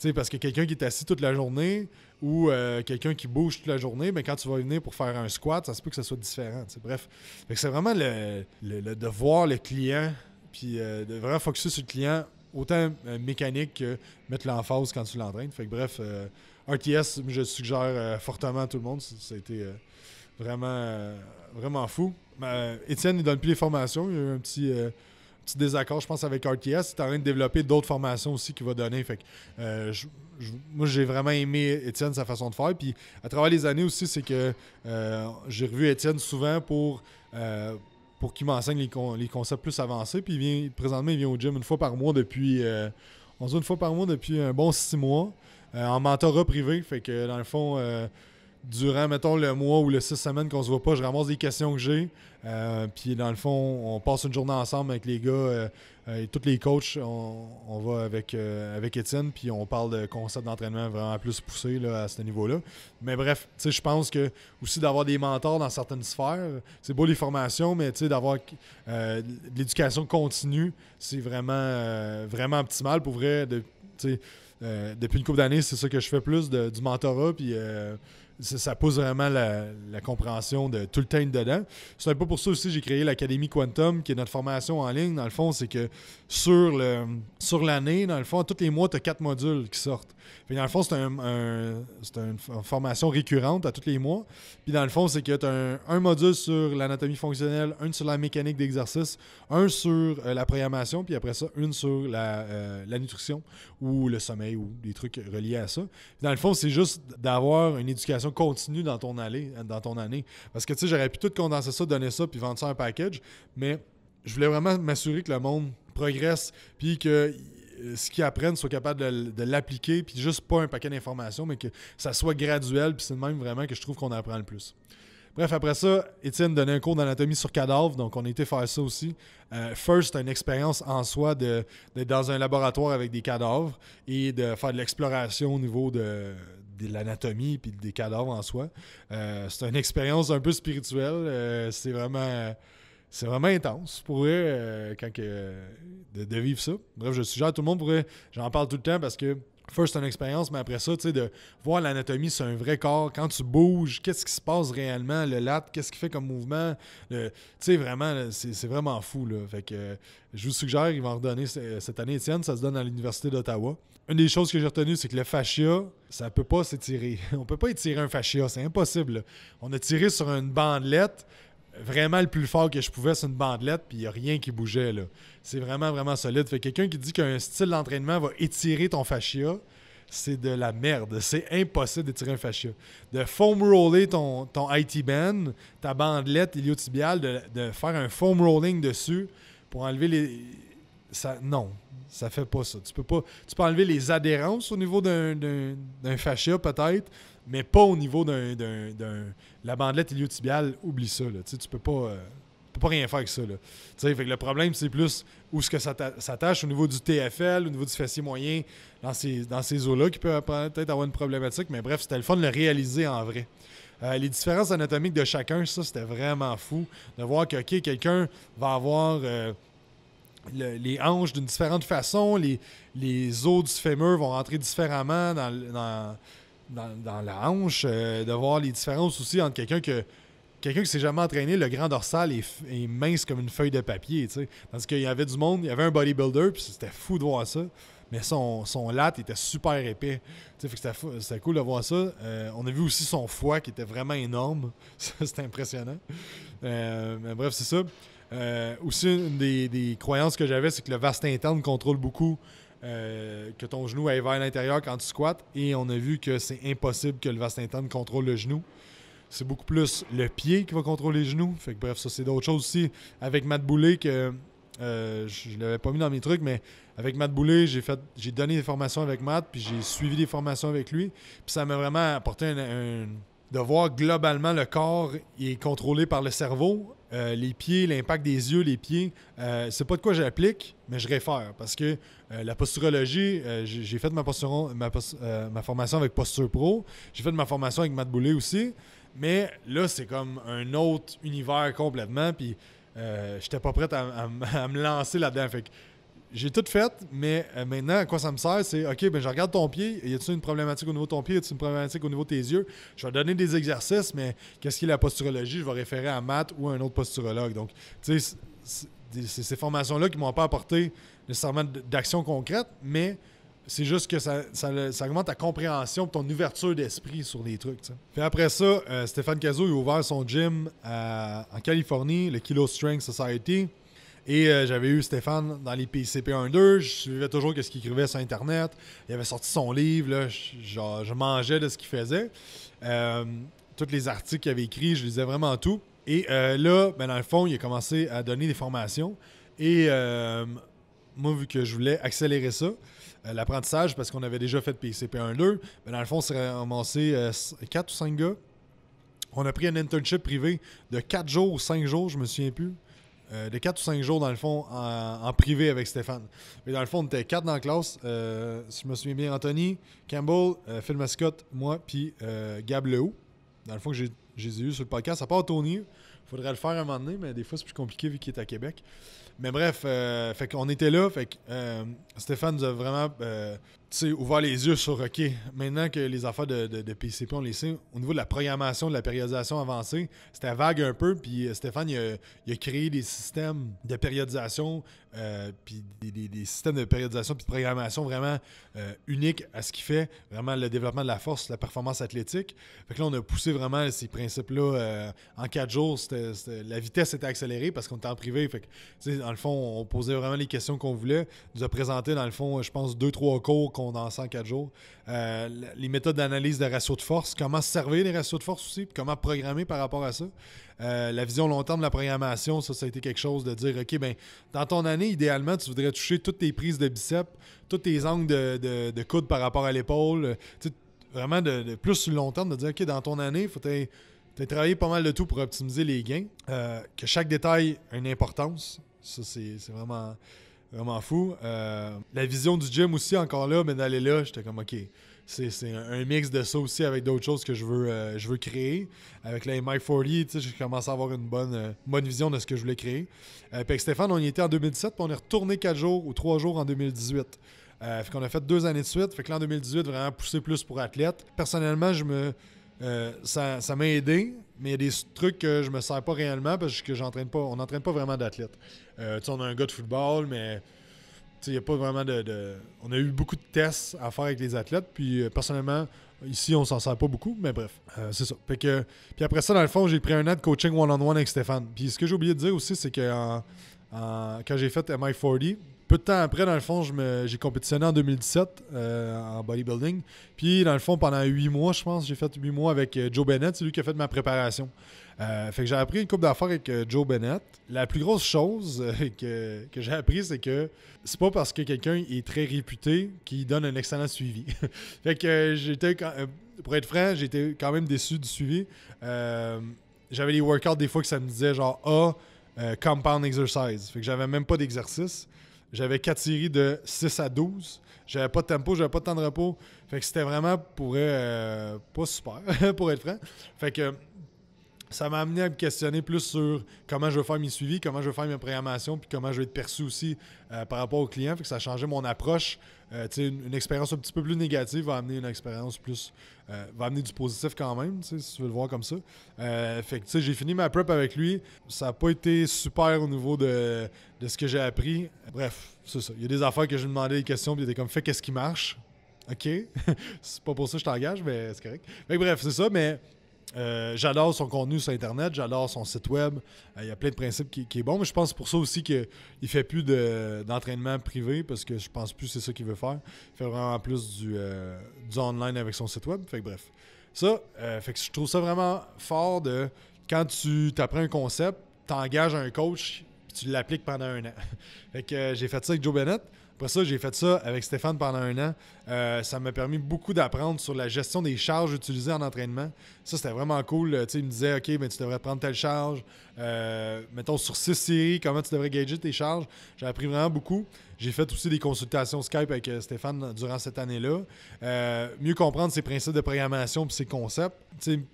sais, parce que quelqu'un qui est assis toute la journée ou euh, quelqu'un qui bouge toute la journée, ben, quand tu vas venir pour faire un squat, ça se peut que ça soit différent. Bref, c'est vraiment le, le, le, de voir le client, puis euh, de vraiment focusser sur le client, autant euh, mécanique que mettre l'emphase quand tu l'entraînes. Fait que bref, RTS, je suggère fortement à tout le monde. Ça a été vraiment, vraiment fou. Étienne, il donne plus les formations. Il y a eu un petit petit désaccord, je pense, avec RTS. Tu es en train de développer d'autres formations aussi qu'il va donner. Fait que, euh, moi, j'ai vraiment aimé Étienne, sa façon de faire. Puis à travers les années aussi, c'est que euh, j'ai revu Étienne souvent pour. Euh, pour qu'il m'enseigne les, les, concepts plus avancés. Puis il vient, présentement, il vient au gym une fois par mois depuis. on une fois par mois depuis un bon six mois. en mentorat privé. Fait que dans le fond, durant, mettons, le mois ou le six semaines qu'on se voit pas, je ramasse des questions que j'ai. Euh, puis dans le fond, on passe une journée ensemble avec les gars euh, euh, et tous les coachs. On, on va avec, avec Étienne, puis on parle de concepts d'entraînement vraiment plus poussés à ce niveau-là. Mais bref, je pense que aussi d'avoir des mentors dans certaines sphères, c'est beau les formations, mais d'avoir l'éducation continue, c'est vraiment, vraiment optimal pour vrai. De, depuis une couple d'années, c'est ça que je fais plus du mentorat. Puis ça, pose vraiment la, compréhension de tout le temps dedans. C'est un peu pour ça aussi que j'ai créé l'Académie Quantum, qui est notre formation en ligne. Dans le fond, c'est que sur, le, sur l'année, dans le fond, tous les mois, tu as quatre modules qui sortent. Puis dans le fond, c'est, une formation récurrente à tous les mois. Puis dans le fond, c'est que tu as un, module sur l'anatomie fonctionnelle, un sur la mécanique d'exercice, un sur euh, la programmation, puis après ça, une sur euh, la, nutrition ou le sommeil ou des trucs reliés à ça. dans le fond, c'est juste d'avoir une éducation continue dans ton, euh, dans ton année. Parce que tu sais, j'aurais pu tout condenser ça, donner ça, puis vendre ça un package, mais je voulais vraiment m'assurer que le monde progresse, puis que euh, ce qu'ils apprennent soit capable de, l'appliquer, puis juste pas un paquet d'informations, mais que ça soit graduel, puis c'est même vraiment que je trouve qu'on apprend le plus. Bref, après ça, Étienne donnait un cours d'anatomie sur cadavres, donc on a été faire ça aussi. First, euh, first, une expérience en soi d'être dans un laboratoire avec des cadavres et de faire de l'exploration au niveau de, de l'anatomie puis des cadavres en soi. Euh, c'est une expérience un peu spirituelle. Euh, c'est vraiment c'est vraiment intense pour eux quand que, de, de, vivre ça. Bref, je suggère à tout le monde, j'en parle tout le temps parce que First, une expérience, mais après ça, tu sais, de voir l'anatomie sur un vrai corps, quand tu bouges, qu'est-ce qui se passe réellement, le lat, qu'est-ce qu'il fait comme mouvement, tu sais, vraiment, c'est vraiment fou, là. Fait que je vous suggère, ils vont redonner cette année, Étienne, ça se donne à l'Université d'Ottawa. Une des choses que j'ai retenues, c'est que le fascia, ça ne peut pas s'étirer. On peut pas étirer un fascia, c'est impossible. On a tiré sur une bandelette, vraiment le plus fort que je pouvais sur une bandelette, puis il n'y a rien qui bougeait. Là. C'est vraiment, vraiment solide. Fait quelqu'un qui dit qu'un style d'entraînement va étirer ton fascia, c'est de la merde. C'est impossible d'étirer un fascia. De foam roller ton, ton IT band, ta bandelette iliotibiale, de, de faire un foam rolling dessus pour enlever les. Ça, non, ça fait pas ça. Tu peux pas. Tu peux enlever les adhérences au niveau d'un, d'un fascia, peut-être, mais pas au niveau d'un. La bandelette iliotibiale, oublie ça. Tu peux pas. Euh, peux pas rien faire avec ça. Fait le problème, c'est plus où ce que ça s'attache au niveau du TFL, au niveau du fessier moyen, dans ces, dans ces eaux-là, qui peut peut-être avoir une problématique. Mais bref, c'était le fun de le réaliser en vrai. Euh, les différences anatomiques de chacun, ça, c'était vraiment fou. De voir que, quelqu'un va avoir. Euh, les hanches d'une différente façon, les, les os du fémur vont rentrer différemment dans dans, la hanche, euh, de voir les différences aussi entre quelqu'un que quelqu'un qui s'est jamais entraîné, le grand dorsal est, mince comme une feuille de papier, tu Parce qu'il y avait du monde, il y avait un bodybuilder, puis c'était fou de voir ça. Mais son, son lat était super épais. Tu c'était cool de voir ça. Euh, on a vu aussi son foie qui était vraiment énorme. c'était impressionnant. Euh, mais bref, c'est ça. aussi, une des, des croyances que j'avais, c'est que le vaste interne contrôle beaucoup euh, que ton genou aille vers l'intérieur quand tu squattes. Et on a vu que c'est impossible que le vaste interne contrôle le genou. C'est beaucoup plus le pied qui va contrôler le genou. Fait que bref, ça c'est d'autres choses aussi. Avec Matt Boulet, que euh, je ne l'avais pas mis dans mes trucs, mais avec Matt Boulet, j'ai fait j'ai donné des formations avec Matt, puis j'ai suivi des formations avec lui. Puis ça m'a vraiment apporté un de voir globalement le corps est contrôlé par le cerveau. Euh, les pieds, l'impact des yeux, les pieds, euh, c'est pas de quoi j'applique, mais je réfère parce que euh, la posturologie, j'ai fait ma, formation avec Posture Pro, j'ai fait ma formation avec Matt Boulet aussi, mais là c'est comme un autre univers complètement, puis j'étais pas prêt à, me lancer là-dedans j'ai tout fait, mais euh, maintenant, à quoi ça me sert, c'est OK, ben, je regarde ton pied. Y a-t-il une problématique au niveau de ton pied? Y a-t-il une problématique au niveau de tes yeux? Je vais donner des exercices, mais qu'est-ce qui est la posturologie? Je vais référer à Matt ou à un autre posturologue. Donc, tu sais, c'est ces formations-là qui m'ont pas apporté nécessairement d'action concrète, mais c'est juste que ça, augmente ta compréhension ton ouverture d'esprit sur les trucs. après ça, euh, Stéphane Cazot a ouvert son gym en Californie, le Kilo Strength Society. Et euh, j'avais eu Stéphane dans les PCP 1-2. Je suivais toujours ce qu'il écrivait sur Internet. Il avait sorti son livre. je, mangeais de ce qu'il faisait. Euh, tous les articles qu'il avait écrits, je lisais vraiment tout. Et euh, là, ben, dans le fond, il a commencé à donner des formations. Et moi, vu que je voulais accélérer ça, l'apprentissage, parce qu'on avait déjà fait PCP 1-2, ben, dans le fond, on s'est ramassé 4 ou 5 gars. On a pris un internship privé de 4 jours ou 5 jours, je me souviens plus. Euh, de 4 ou 5 jours, dans le fond, en, privé avec Stéphane. Mais dans le fond, on était 4 dans la classe. Euh, si je me souviens bien, Anthony, Campbell, euh, Phil Mascotte, moi, puis Gab Lehoux. Dans le fond, j'ai eu sur le podcast. À part Tony, faudrait le faire un moment donné, mais des fois, c'est plus compliqué vu qu'il est à Québec. Mais bref, fait qu'on était là. Fait que Stéphane nous a vraiment tu sais, ouvrir les yeux sur OK, maintenant que les affaires de, de, PCP, on les au niveau de la programmation, de la périodisation avancée, c'était vague un peu, puis euh, Stéphane, il a, créé des systèmes de périodisation, euh, puis des, systèmes de périodisation puis de programmation vraiment euh, uniques à ce qu'il fait, vraiment le développement de la force, la performance athlétique. Fait que là, on a poussé vraiment ces principes-là euh, en quatre jours. la vitesse était accélérée parce qu'on était en privé. Fait que, dans le fond, on posait vraiment les questions qu'on voulait. Il nous a présenté, dans le fond, je pense, deux, trois cours dans en quatre jours. Euh, les méthodes d'analyse de ratios de force, comment servir les ratios de force aussi, comment programmer par rapport à ça. Euh, la vision long terme de la programmation, ça, ça a été quelque chose de dire, OK, ben, dans ton année, idéalement, tu voudrais toucher toutes tes prises de biceps, tous tes angles de, coude par rapport à l'épaule. Euh, vraiment, de, plus sur le long terme, de dire, OK, dans ton année, faut tu as pas mal de tout pour optimiser les gains, que chaque détail a une importance. Ça, c'est vraiment Vraiment fou. Euh, la vision du gym aussi, encore là, mais d'aller là, j'étais comme, OK, c'est, un mix de ça aussi avec d'autres choses que je veux, euh, je veux créer. Avec la MI40, j'ai commencé à avoir une bonne, euh, bonne vision de ce que je voulais créer. puis avec Stéphane, on y était en 2017, puis on est retourné quatre jours ou trois jours en 2018. fait qu'on a fait deux années de suite. Fait que l'an 2018, vraiment poussé plus pour athlète. Personnellement, je me, ça, ça m'a aidé mais il y a des trucs que je me sers pas réellement parce que j'entraîne pas, on n'entraîne pas vraiment d'athlètes. Euh, on a un gars de football, mais il n'y a pas vraiment de, On a eu beaucoup de tests à faire avec les athlètes, puis euh, personnellement, ici, on s'en sert pas beaucoup, mais bref, euh, c'est ça. puis après ça, dans le fond, j'ai pris un an de coaching one-on-one avec Stéphane. Puis ce que j'ai oublié de dire aussi, c'est que quand j'ai fait MI40, peu de temps après, dans le fond, j'ai compétitionné en 2017 euh, en bodybuilding. Puis, dans le fond, pendant huit mois, je pense, j'ai fait huit mois avec euh, Joe Bennett. C'est lui qui a fait ma préparation. Euh, fait que j'ai appris une coupe d'affaires avec Joe Bennett. La plus grosse chose que, j'ai appris, c'est que c'est pas parce que quelqu'un est très réputé qu'il donne un excellent suivi. fait que j'étais, pour être franc, j'étais quand même déçu du suivi. j'avais les workouts des fois que ça me disait genre A, ah, compound exercise. Fait que j'avais même pas d'exercice. J'avais 4 séries de 6 à 12. J'avais pas de tempo, j'avais pas de temps de repos. Fait que c'était vraiment pour euh, pas super, pour être franc. Fait que ça m'a amené à me questionner plus sur comment je vais faire mes suivis, comment je vais faire mes programmations, puis comment je vais être perçu aussi euh, par rapport au client. Fait que ça a changé mon approche. Euh, une, expérience un petit peu plus négative va amener une expérience plus. Euh, va amener du positif quand même, si tu veux le voir comme ça. fait que j'ai fini ma prep avec lui. Ça n'a pas été super au niveau de, ce que j'ai appris. Bref, c'est ça. Il y a des affaires que je demandé demandais des questions, puis il était comme fais qu'est-ce qui marche. OK. c'est pas pour ça que je t'engage, mais c'est correct. bref, c'est ça, mais euh, j'adore son contenu sur Internet, j'adore son site web. Euh, il y a plein de principes qui, sont est bon, mais je pense pour ça aussi qu'il ne fait plus d'entraînement privé parce que je pense plus c'est ça qu'il veut faire. Il fait vraiment plus du, euh, online avec son site web. Fait bref. Ça, fait que je trouve ça vraiment fort de quand tu apprends un concept, tu engages un coach, tu l'appliques pendant un an. fait que j'ai fait ça avec Joe Bennett. Après ça, j'ai fait ça avec Stéphane pendant un an. Euh, ça m'a permis beaucoup d'apprendre sur la gestion des charges utilisées en entraînement. Ça, c'était vraiment cool. Tu sais, il me disait, OK, mais ben, tu devrais prendre telle charge. Euh, mettons, sur six séries, comment tu devrais gager tes charges. J'ai appris vraiment beaucoup. J'ai fait aussi des consultations Skype avec euh, Stéphane durant cette année-là. mieux comprendre ses principes de programmation et ses concepts.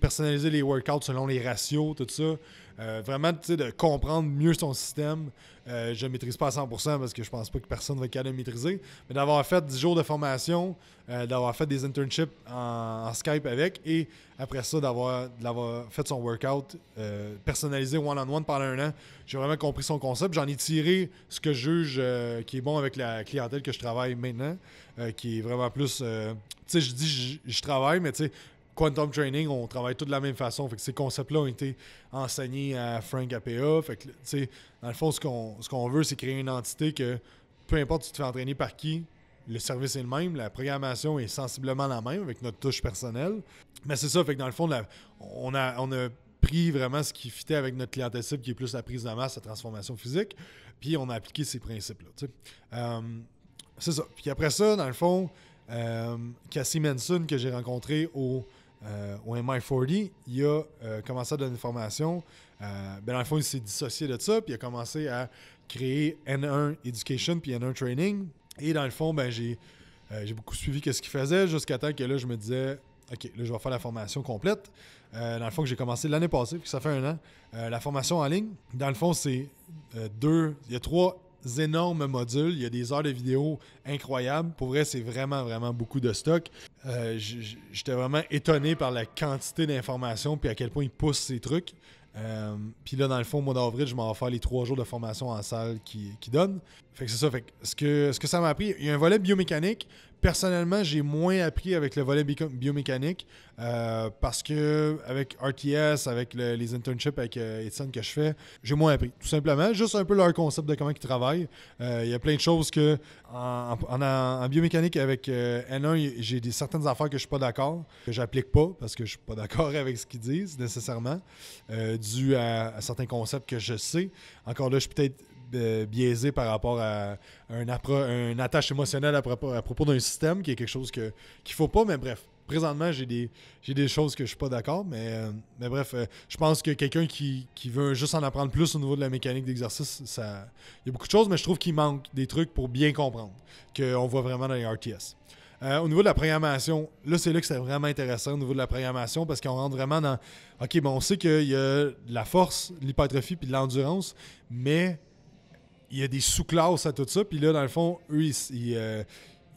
personnaliser les workouts selon les ratios, tout ça. vraiment, de comprendre mieux son système. Euh, je ne maîtrise pas à 100% parce que je pense pas que personne va être maîtriser. Mais d'avoir fait 10 jours de formation, euh, d'avoir fait des internships en, Skype avec et après ça, d'avoir, fait son workout euh, personnalisé one-on-one pendant un an, j'ai vraiment compris son concept. J'en ai tiré ce que je juge qui est bon avec la clientèle que je travaille maintenant, qui est vraiment plus. tu sais, je dis je travaille, mais tu sais, Quantum Training, on travaille tout de la même façon. Fait que ces concepts-là ont été enseignés à Frank APA. Fait que, dans le fond, ce qu'on veut, c'est créer une entité que, peu importe si tu te fais entraîner par qui, le service est le même, la programmation est sensiblement la même avec notre touche personnelle. Mais c'est ça, fait que dans le fond, on, a, on a pris vraiment ce qui fitait avec notre clientèle cible, qui est plus la prise de masse, la transformation physique, puis on a appliqué ces principes-là. Euh, c'est ça. Puis après ça, dans le fond, euh, Cassie Manson, que j'ai rencontré au euh, au MI40, il a euh, commencé à donner une formation. Euh, ben, dans le fond, il s'est dissocié de ça, puis il a commencé à créer N1 Education puis N1 Training. Et dans le fond, ben, j'ai beaucoup suivi ce qu'il faisait jusqu'à temps que là, je me disais, OK, là, je vais faire la formation complète. dans le fond, que j'ai commencé l'année passée, puis ça fait un an. la formation en ligne, dans le fond, c'est deux, il y a trois énormes modules. Il y a des heures de vidéos incroyables. Pour vrai, c'est vraiment, vraiment beaucoup de stock. Euh, j'étais vraiment étonné par la quantité d'informations puis à quel point ils poussent ces trucs. Euh, puis là, dans le fond, au mois d'avril, je m'en vais les trois jours de formation en salle qui, donnent. Fait que c'est ça. Fait ce que, ce que ça m'a appris, il y a un volet biomécanique, personnellement, j'ai moins appris avec le volet biomécanique euh, parce que avec RTS, avec les internships avec euh, que je fais, j'ai moins appris. Tout simplement, juste un peu leur concept de comment ils travaillent. Euh, il y a plein de choses que en, biomécanique avec N1, j'ai des certaines affaires que je suis pas d'accord, que j'applique pas parce que je suis pas d'accord avec ce qu'ils disent nécessairement, dû à certains concepts que je sais. Encore là, je suis peut-être biaisé par rapport à un, un attache émotionnelle à propos, à propos d'un système qui est quelque chose que qu'il faut pas, mais bref. Présentement, j'ai des, des choses que je suis pas d'accord, mais, euh, mais bref, euh, je pense que quelqu'un qui, veut juste en apprendre plus au niveau de la mécanique d'exercice, ça, il y a beaucoup de choses, mais je trouve qu'il manque des trucs pour bien comprendre, qu'on voit vraiment dans les RTS. Euh, au niveau de la programmation, là, c'est là que c'est vraiment intéressant au niveau de la programmation parce qu'on rentre vraiment dans. OK, bon, on sait qu'il y a de la force, l'hypertrophie puis de l'endurance, mais il y a des sous-classes à tout ça. Puis là, dans le fond, eux, ils, ils, euh,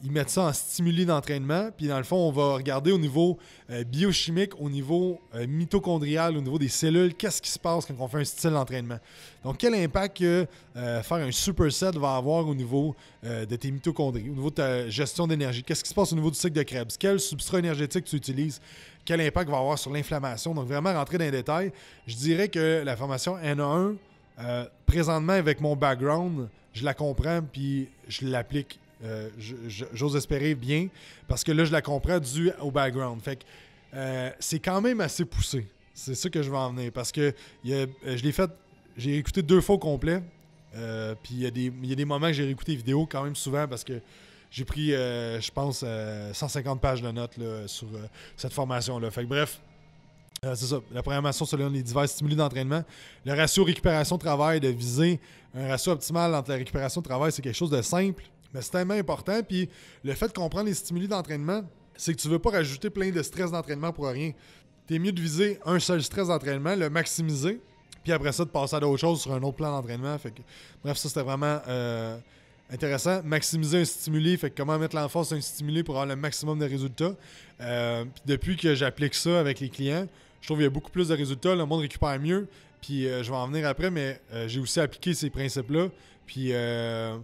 mettent ça en stimuli d'entraînement. Puis dans le fond, on va regarder au niveau euh, biochimique, au niveau euh, mitochondrial, au niveau des cellules, qu'est-ce qui se passe quand on fait un style d'entraînement. Donc, quel impact que faire un superset va avoir au niveau de tes mitochondries, au niveau de ta gestion d'énergie. Qu'est-ce qui se passe au niveau du cycle de Krebs? Quel substrat énergétique tu utilises? Quel impact va avoir sur l'inflammation? Donc, vraiment rentrer dans les détails. Je dirais que la formation N1, euh, présentement, avec mon background, je la comprends puis je l'applique. Euh, j'ose espérer bien parce que là, je la comprends dû au background. Fait que euh, c'est quand même assez poussé. C'est ça que je veux en venir parce que je l'ai fait, j'ai écouté deux fois au complet. puis il y, y, a des moments que j'ai réécouté les vidéos quand même souvent parce que j'ai pris, je pense, 150 pages de notes là, sur cette formation-là. Fait que bref, euh, c'est ça. La programmation selon les divers stimuli d'entraînement. Le ratio récupération-travail de viser un ratio optimal entre la récupération-travail, c'est quelque chose de simple, mais c'est tellement important. Puis le fait de comprendre les stimuli d'entraînement, c'est que tu veux pas rajouter plein de stress d'entraînement pour rien. Tu es mieux de viser un seul stress d'entraînement, le maximiser, puis après ça, de passer à d'autres choses sur un autre plan d'entraînement. Fait bref, ça c'était vraiment euh, intéressant. Maximiser un stimuli, fait comment mettre l'enfance sur un stimuli pour avoir le maximum de résultats. Euh, depuis que j'applique ça avec les clients, je trouve qu'il y a beaucoup plus de résultats, le monde récupère mieux. Puis euh, je vais en venir après, mais euh, j'ai aussi appliqué ces principes-là. Puis euh,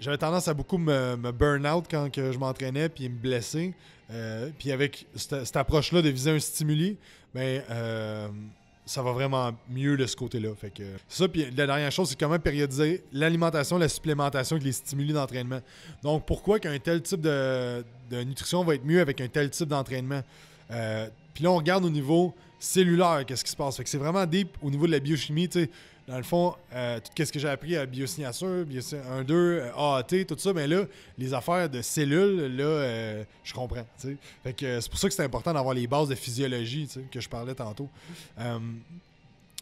j'avais tendance à beaucoup me, burn out quand je m'entraînais, puis me blesser. puis avec cette, approche-là de viser un stimuli, ben, ça va vraiment mieux de ce côté-là. Fait que ça. Puis la dernière chose, c'est comment périodiser l'alimentation, la supplémentation avec les stimuli d'entraînement. Donc pourquoi qu'un tel type de, de, nutrition va être mieux avec un tel type d'entraînement? puis là, on regarde au niveau cellulaire, qu'est-ce qui se passe. que c'est vraiment deep au niveau de la biochimie, tu sais. Dans le fond, euh, tout ce que j'ai appris à biosignature, 1, 2, AAT, tout ça, mais ben là, les affaires de cellules, là, euh, je comprends. Fait que euh, c'est pour ça que c'est important d'avoir les bases de physiologie que je parlais tantôt.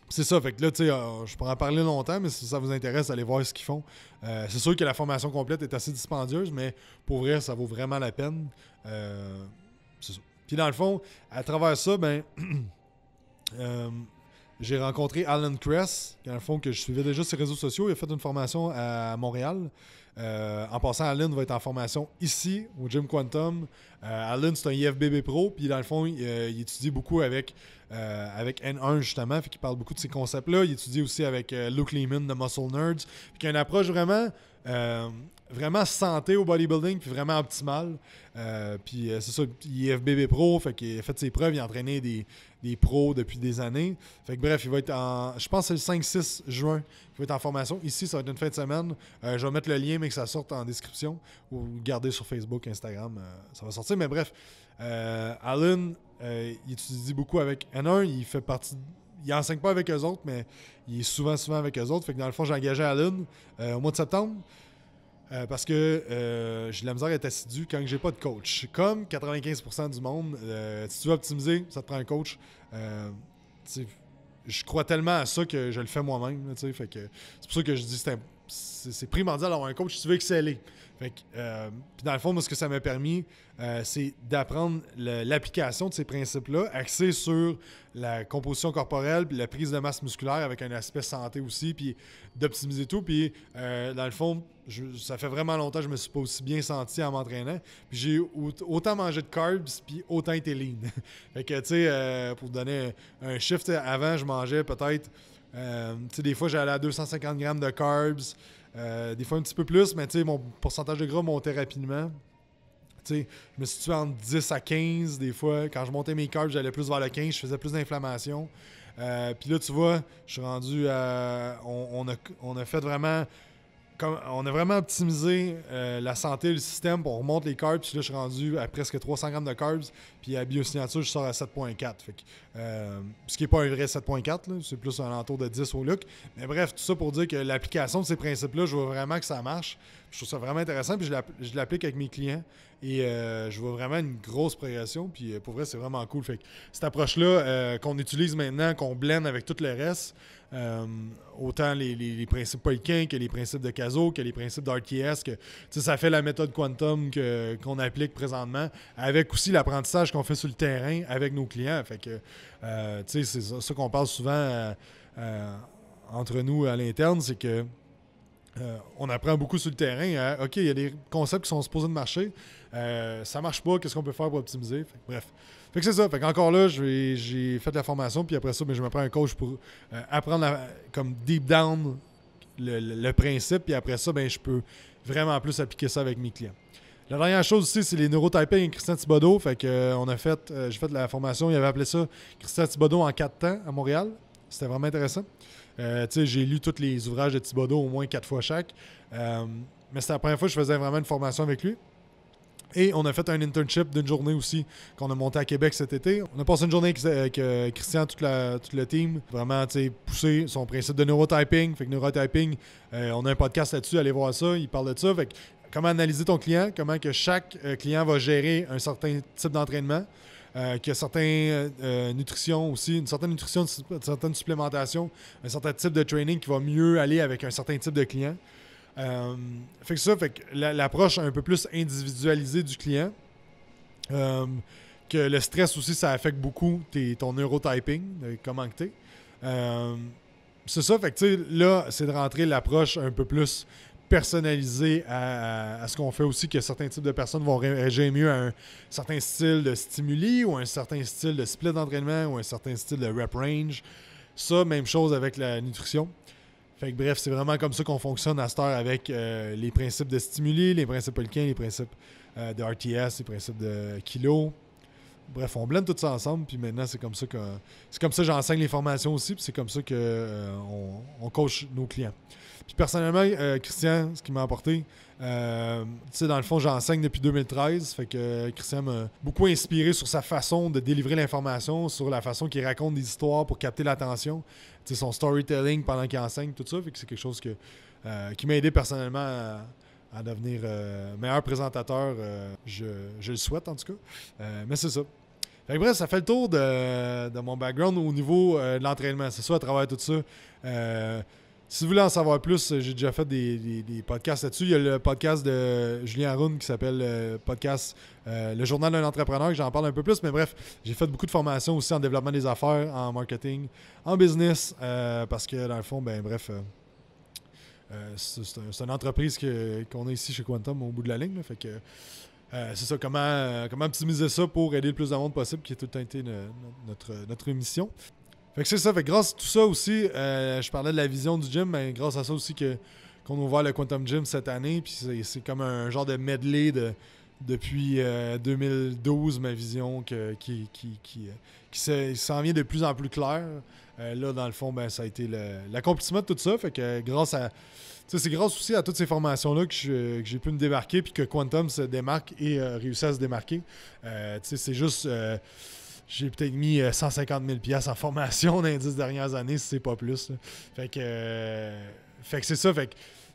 c'est ça, fait que là, tu sais, je pourrais en parler longtemps, mais si ça vous intéresse, allez voir ce qu'ils font. c'est sûr que la formation complète est assez dispendieuse, mais pour vrai, ça vaut vraiment la peine. c'est ça. Puis dans le fond, à travers ça, ben, Euh, j'ai rencontré Alan Kress, est un fond, que je suivais déjà sur les réseaux sociaux. Il a fait une formation à Montréal. Euh, en passant, Allen va être en formation ici, au Gym Quantum. Euh, Allen, c'est un IFBB Pro, puis dans le fond, il, euh, étudie beaucoup avec, euh, avec N1, justement, fait qu'il parle beaucoup de ces concepts-là. Il étudie aussi avec Luke Lehman de Muscle Nerds, puis qu'il a une approche vraiment vraiment santé au bodybuilding, puis vraiment optimale. puis c'est ça, IFBB pro, fait qu'il a fait ses preuves, il a entraîné des, pros depuis des années. Fait que bref, il va être en, je pense c'est le 5-6 juin vous va être en formation. Ici, ça va être une fin de semaine. Euh, je vais mettre le lien, mais que ça sorte en description ou garder sur Facebook, Instagram. Euh, ça va sortir. Mais bref, euh, Alan, il étudie beaucoup avec N1. Il fait partie. Il enseigne pas avec eux autres, mais il est souvent, souvent avec eux autres. Fait que dans le fond, j'ai engagé Alan au mois de septembre. parce que j'ai de la misère à assidu quand j'ai pas de coach. Comme 95% du monde, si tu veux optimiser, ça te prend un coach je crois tellement à ça que je le fais moi-même. C'est pour ça que je dis c'est primordial d'avoir un coach si tu veux exceller. Fait euh, dans le fond, ce que ça m'a permis, euh, c'est d'apprendre l'application de ces principes-là, axé sur la composition corporelle, puis la prise de masse musculaire avec un aspect santé aussi, puis d'optimiser tout. Puis euh, dans le fond, ça fait vraiment longtemps que je me suis pas aussi bien senti en m'entraînant. j'ai autant mangé de carbs, puis autant été lean. que, tu sais, pour donner un, shift, avant, je mangeais peut-être, tu des fois, j'allais à 250 grammes de carbs. Euh, des fois un petit peu plus, mais tu sais, mon pourcentage de gras montait rapidement. Tu sais, je me situais entre 10 à 15 des fois. Quand je montais mes carbs, j'allais plus vers le 15, je faisais plus d'inflammation. Euh, puis là, tu vois, je suis rendu on, a, on a fait vraiment on a vraiment optimisé euh, la santé, le système, on remonte les carbs, puis là, je suis rendu à presque 300 grammes de carbs, puis à biosignature, je sors à 7,4. Euh, ce qui n'est pas un vrai 7,4, c'est plus un entour de 10 au look. Mais bref, tout ça pour dire que l'application de ces principes-là, je vois vraiment que ça marche. Je trouve ça vraiment intéressant, puis je l'applique avec mes clients, et euh, je vois vraiment une grosse progression, puis pour vrai, c'est vraiment cool. cette approche-là qu'on utilise maintenant, qu'on blende avec tout le reste, euh, autant les, principes Polkin que les principes de Caso, que les principes d'RTS, que ça fait la méthode quantum qu'on applique présentement, avec aussi l'apprentissage qu'on fait sur le terrain avec nos clients. Fait que euh, c'est ça, qu'on parle souvent euh, entre nous à l'interne, c'est que on apprend beaucoup sur le terrain. OK, il y a des concepts qui sont supposés de marcher. ça ça marche pas, qu'est-ce qu'on peut faire pour optimiser? bref, fait que c'est ça. Fait qu'encore là, j'ai fait la formation, puis après ça, ben, je me prends un coach pour euh, apprendre comme deep down le, principe, puis après ça, ben, je peux vraiment plus appliquer ça avec mes clients. La dernière chose aussi, c'est les neurotyping avec Christian Thibodeau. Fait que, euh, on a fait, euh, j'ai fait la formation, il avait appelé ça Christian Thibodeau en quatre temps à Montréal. C'était vraiment intéressant. Euh, j'ai lu tous les ouvrages de Thibodeau au moins quatre fois chaque. mais c'était la première fois que je faisais vraiment une formation avec lui. Et on a fait un internship d'une journée aussi qu'on a monté à Québec cet été. On a passé une journée avec, euh, Christian, toute la, toute le team, vraiment poussé son principe de neurotyping. Fait que neurotyping, euh, on a un podcast là-dessus, allez voir ça, il parle de ça. Fait que comment analyser ton client, comment que chaque euh, client va gérer un certain type d'entraînement. qu'il y a certaines nutrition aussi, une certaine nutrition, une certaine supplémentation, un certain type de training qui va mieux aller avec un certain type de client. Euh, fait que ça, fait que l'approche un peu plus individualisée du client. Euh, que le stress aussi, ça affecte beaucoup tes, ton neurotyping, euh, comment que t'es. Euh, c'est ça, fait là, c'est de rentrer l'approche un peu plus personnalisée à, ce qu'on fait aussi, que certains types de personnes vont réagir mieux à un certain style de stimuli ou un certain style de split d'entraînement ou un certain style de rep range. Ça, même chose avec la nutrition bref, c'est vraiment comme ça qu'on fonctionne à cette heure avec euh, les principes de stimuli, les principes Hulkin, les principes euh, de RTS, les principes de kilo. Bref, on blende tout ça ensemble, puis maintenant c'est comme ça que c'est comme ça j'enseigne les formations aussi, puis c'est comme ça que euh, on, nos clients personnellement, euh, Christian, ce qui m'a apporté, euh, tu sais, dans le fond, j'enseigne depuis 2013. Fait que euh, Christian m'a beaucoup inspiré sur sa façon de délivrer l'information, sur la façon qu'il raconte des histoires pour capter l'attention, tu sais, son storytelling pendant qu'il enseigne, tout ça. Fait que c'est quelque chose que, qui m'a aidé personnellement à, devenir meilleur présentateur. Je, le souhaite, en tout cas. mais c'est ça. bref, ça fait le tour de, de mon background au niveau de l'entraînement. C'est ça, à travers tout ça si vous voulez en savoir plus, euh, j'ai déjà fait des, podcasts là-dessus. Il y a le podcast de Julien Aroun qui s'appelle euh, podcast euh, Le Journal d'un entrepreneur, que j'en parle un peu plus. Mais bref, j'ai fait beaucoup de formations aussi en développement des affaires, en marketing, en business, parce que dans le fond, ben bref, c'est une entreprise qu'on a ici chez Quantum au bout de la ligne. fait que c'est ça, comment, comment optimiser ça pour aider le plus de monde possible, qui a tout le temps été notre, notre, fait que c'est ça. Fait grâce à tout ça aussi, euh, je parlais de la vision du gym, mais grâce à ça aussi que qu'on a ouvert le Quantum Gym cette année. Puis c'est comme un genre de medley de depuis 2012, euh, ma vision que, qui, qui, qui, euh, s'en vient de plus en plus clair. là, dans le fond, ben, ça a été l'accomplissement de tout ça. Fait que grâce à. C'est grâce aussi à toutes ces formations-là que j'ai pu me débarquer puis que Quantum se démarque et réussit à se démarquer. c'est juste j'ai peut-être mis 150 euh, 000 en formation dans les 10 dernières années, si c'est pas plus. Fait que, euh, fait c'est ça.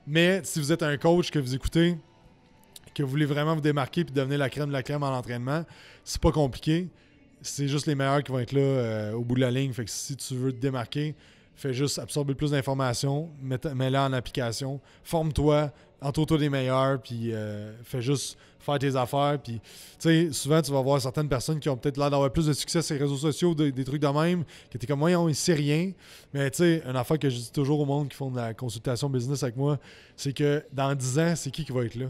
mais si vous êtes un coach que vous écoutez, que vous voulez vraiment vous démarquer puis devenir la crème de la crème en entraînement, c'est pas compliqué. C'est juste les meilleurs qui vont être là euh, au bout de la ligne. Fait que si tu veux te démarquer, fais juste absorber plus d'informations, mets-la en application, forme-toi, entoure-toi des meilleurs, puis euh, fais juste faire tes affaires. Puis, tu sais, souvent, tu vas voir certaines personnes qui ont peut-être l'air d'avoir plus de succès sur les réseaux sociaux, des trucs de même, qui étaient comme, ils ne sait rien. Mais, tu sais, une affaire que je dis toujours au monde qui font de la consultation business avec moi, c'est que dans 10 ans, c'est qui qui va être là?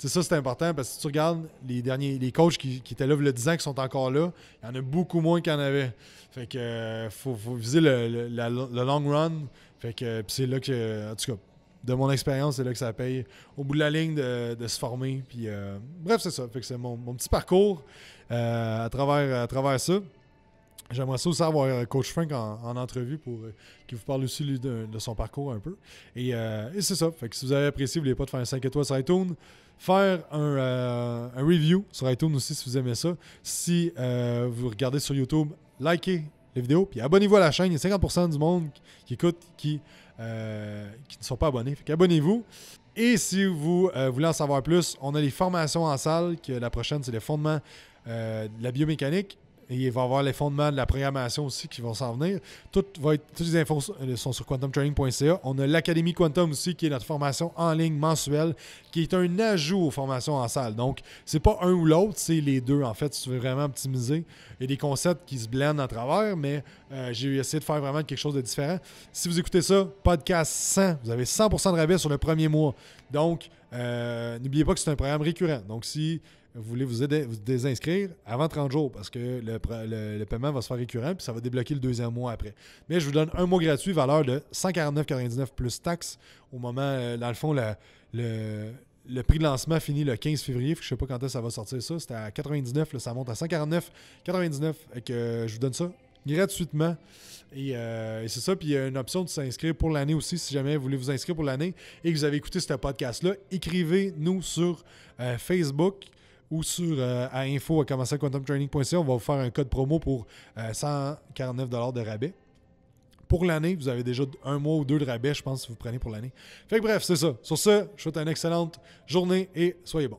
c'est ça, c'est important parce que si tu regardes les derniers les coachs qui, étaient là le 10 ans qui sont encore là, il y en a beaucoup moins qu'il y en avait. Fait que euh, faut, viser le, long run. Fait que c'est là que, en tout cas, de mon expérience, c'est là que ça paye au bout de la ligne de, se former. Puis, euh, bref, c'est ça. Fait que c'est mon, petit parcours euh, à, travers, à travers ça. J'aimerais ça aussi avoir Coach Frank en, entrevue pour qu'il vous parle aussi de, son parcours un peu. Et, c'est ça. Fait que si vous avez apprécié, voulez pas de faire un 5 étoiles sur iTunes faire euh, un, review sur iTunes aussi si vous aimez ça. Si euh, vous regardez sur YouTube, likez les vidéos, puis abonnez-vous à la chaîne. Il y a 50% du monde qui écoute qui, euh, qui ne sont pas abonnés. Fait abonnez-vous. Et si vous voulez en savoir plus, on a les formations en salle, que la prochaine, c'est les fondements de la biomécanique. Et il va y avoir les fondements de la programmation aussi qui vont s'en venir. toutes les infos sont euh, sur quantumtraining.ca. On a l'Académie Quantum aussi, qui est notre formation en ligne mensuelle, qui est un ajout aux formations en salle. Donc, c'est pas un ou l'autre, c'est les deux, en fait, si tu veux vraiment optimiser. Il y a des concepts qui se blendent à travers, mais euh, j'ai essayé de faire vraiment quelque chose de différent. Si vous écoutez ça, podcast 100, vous avez 100% de rabais sur le premier mois. Donc, euh, n'oubliez pas que c'est un programme récurrent. Donc, si vous voulez vous, désinscrire avant 30 jours parce que le, paiement va se faire récurrent puis ça va débloquer le deuxième mois après. Mais je vous donne un mois gratuit, valeur de 149,99 plus taxes au moment, euh, dans le fond, le, prix de lancement finit le 15 février. Je ne sais pas quand ça va sortir ça. C'était à 99, ça monte à 149,99. Et que euh, je vous donne ça gratuitement. Euh, et, c'est ça. Puis il y a une option de s'inscrire pour l'année aussi, si jamais vous voulez vous inscrire pour l'année et que vous avez écouté ce podcast-là. Écrivez-nous sur Facebook ou sur euh, à info à commencer on va vous faire un code promo pour 149 euh, de rabais. Pour l'année, vous avez déjà un mois ou deux de rabais, je pense, si vous prenez pour l'année. Fait que bref, c'est ça. Sur ce, je vous souhaite une excellente journée et soyez bons.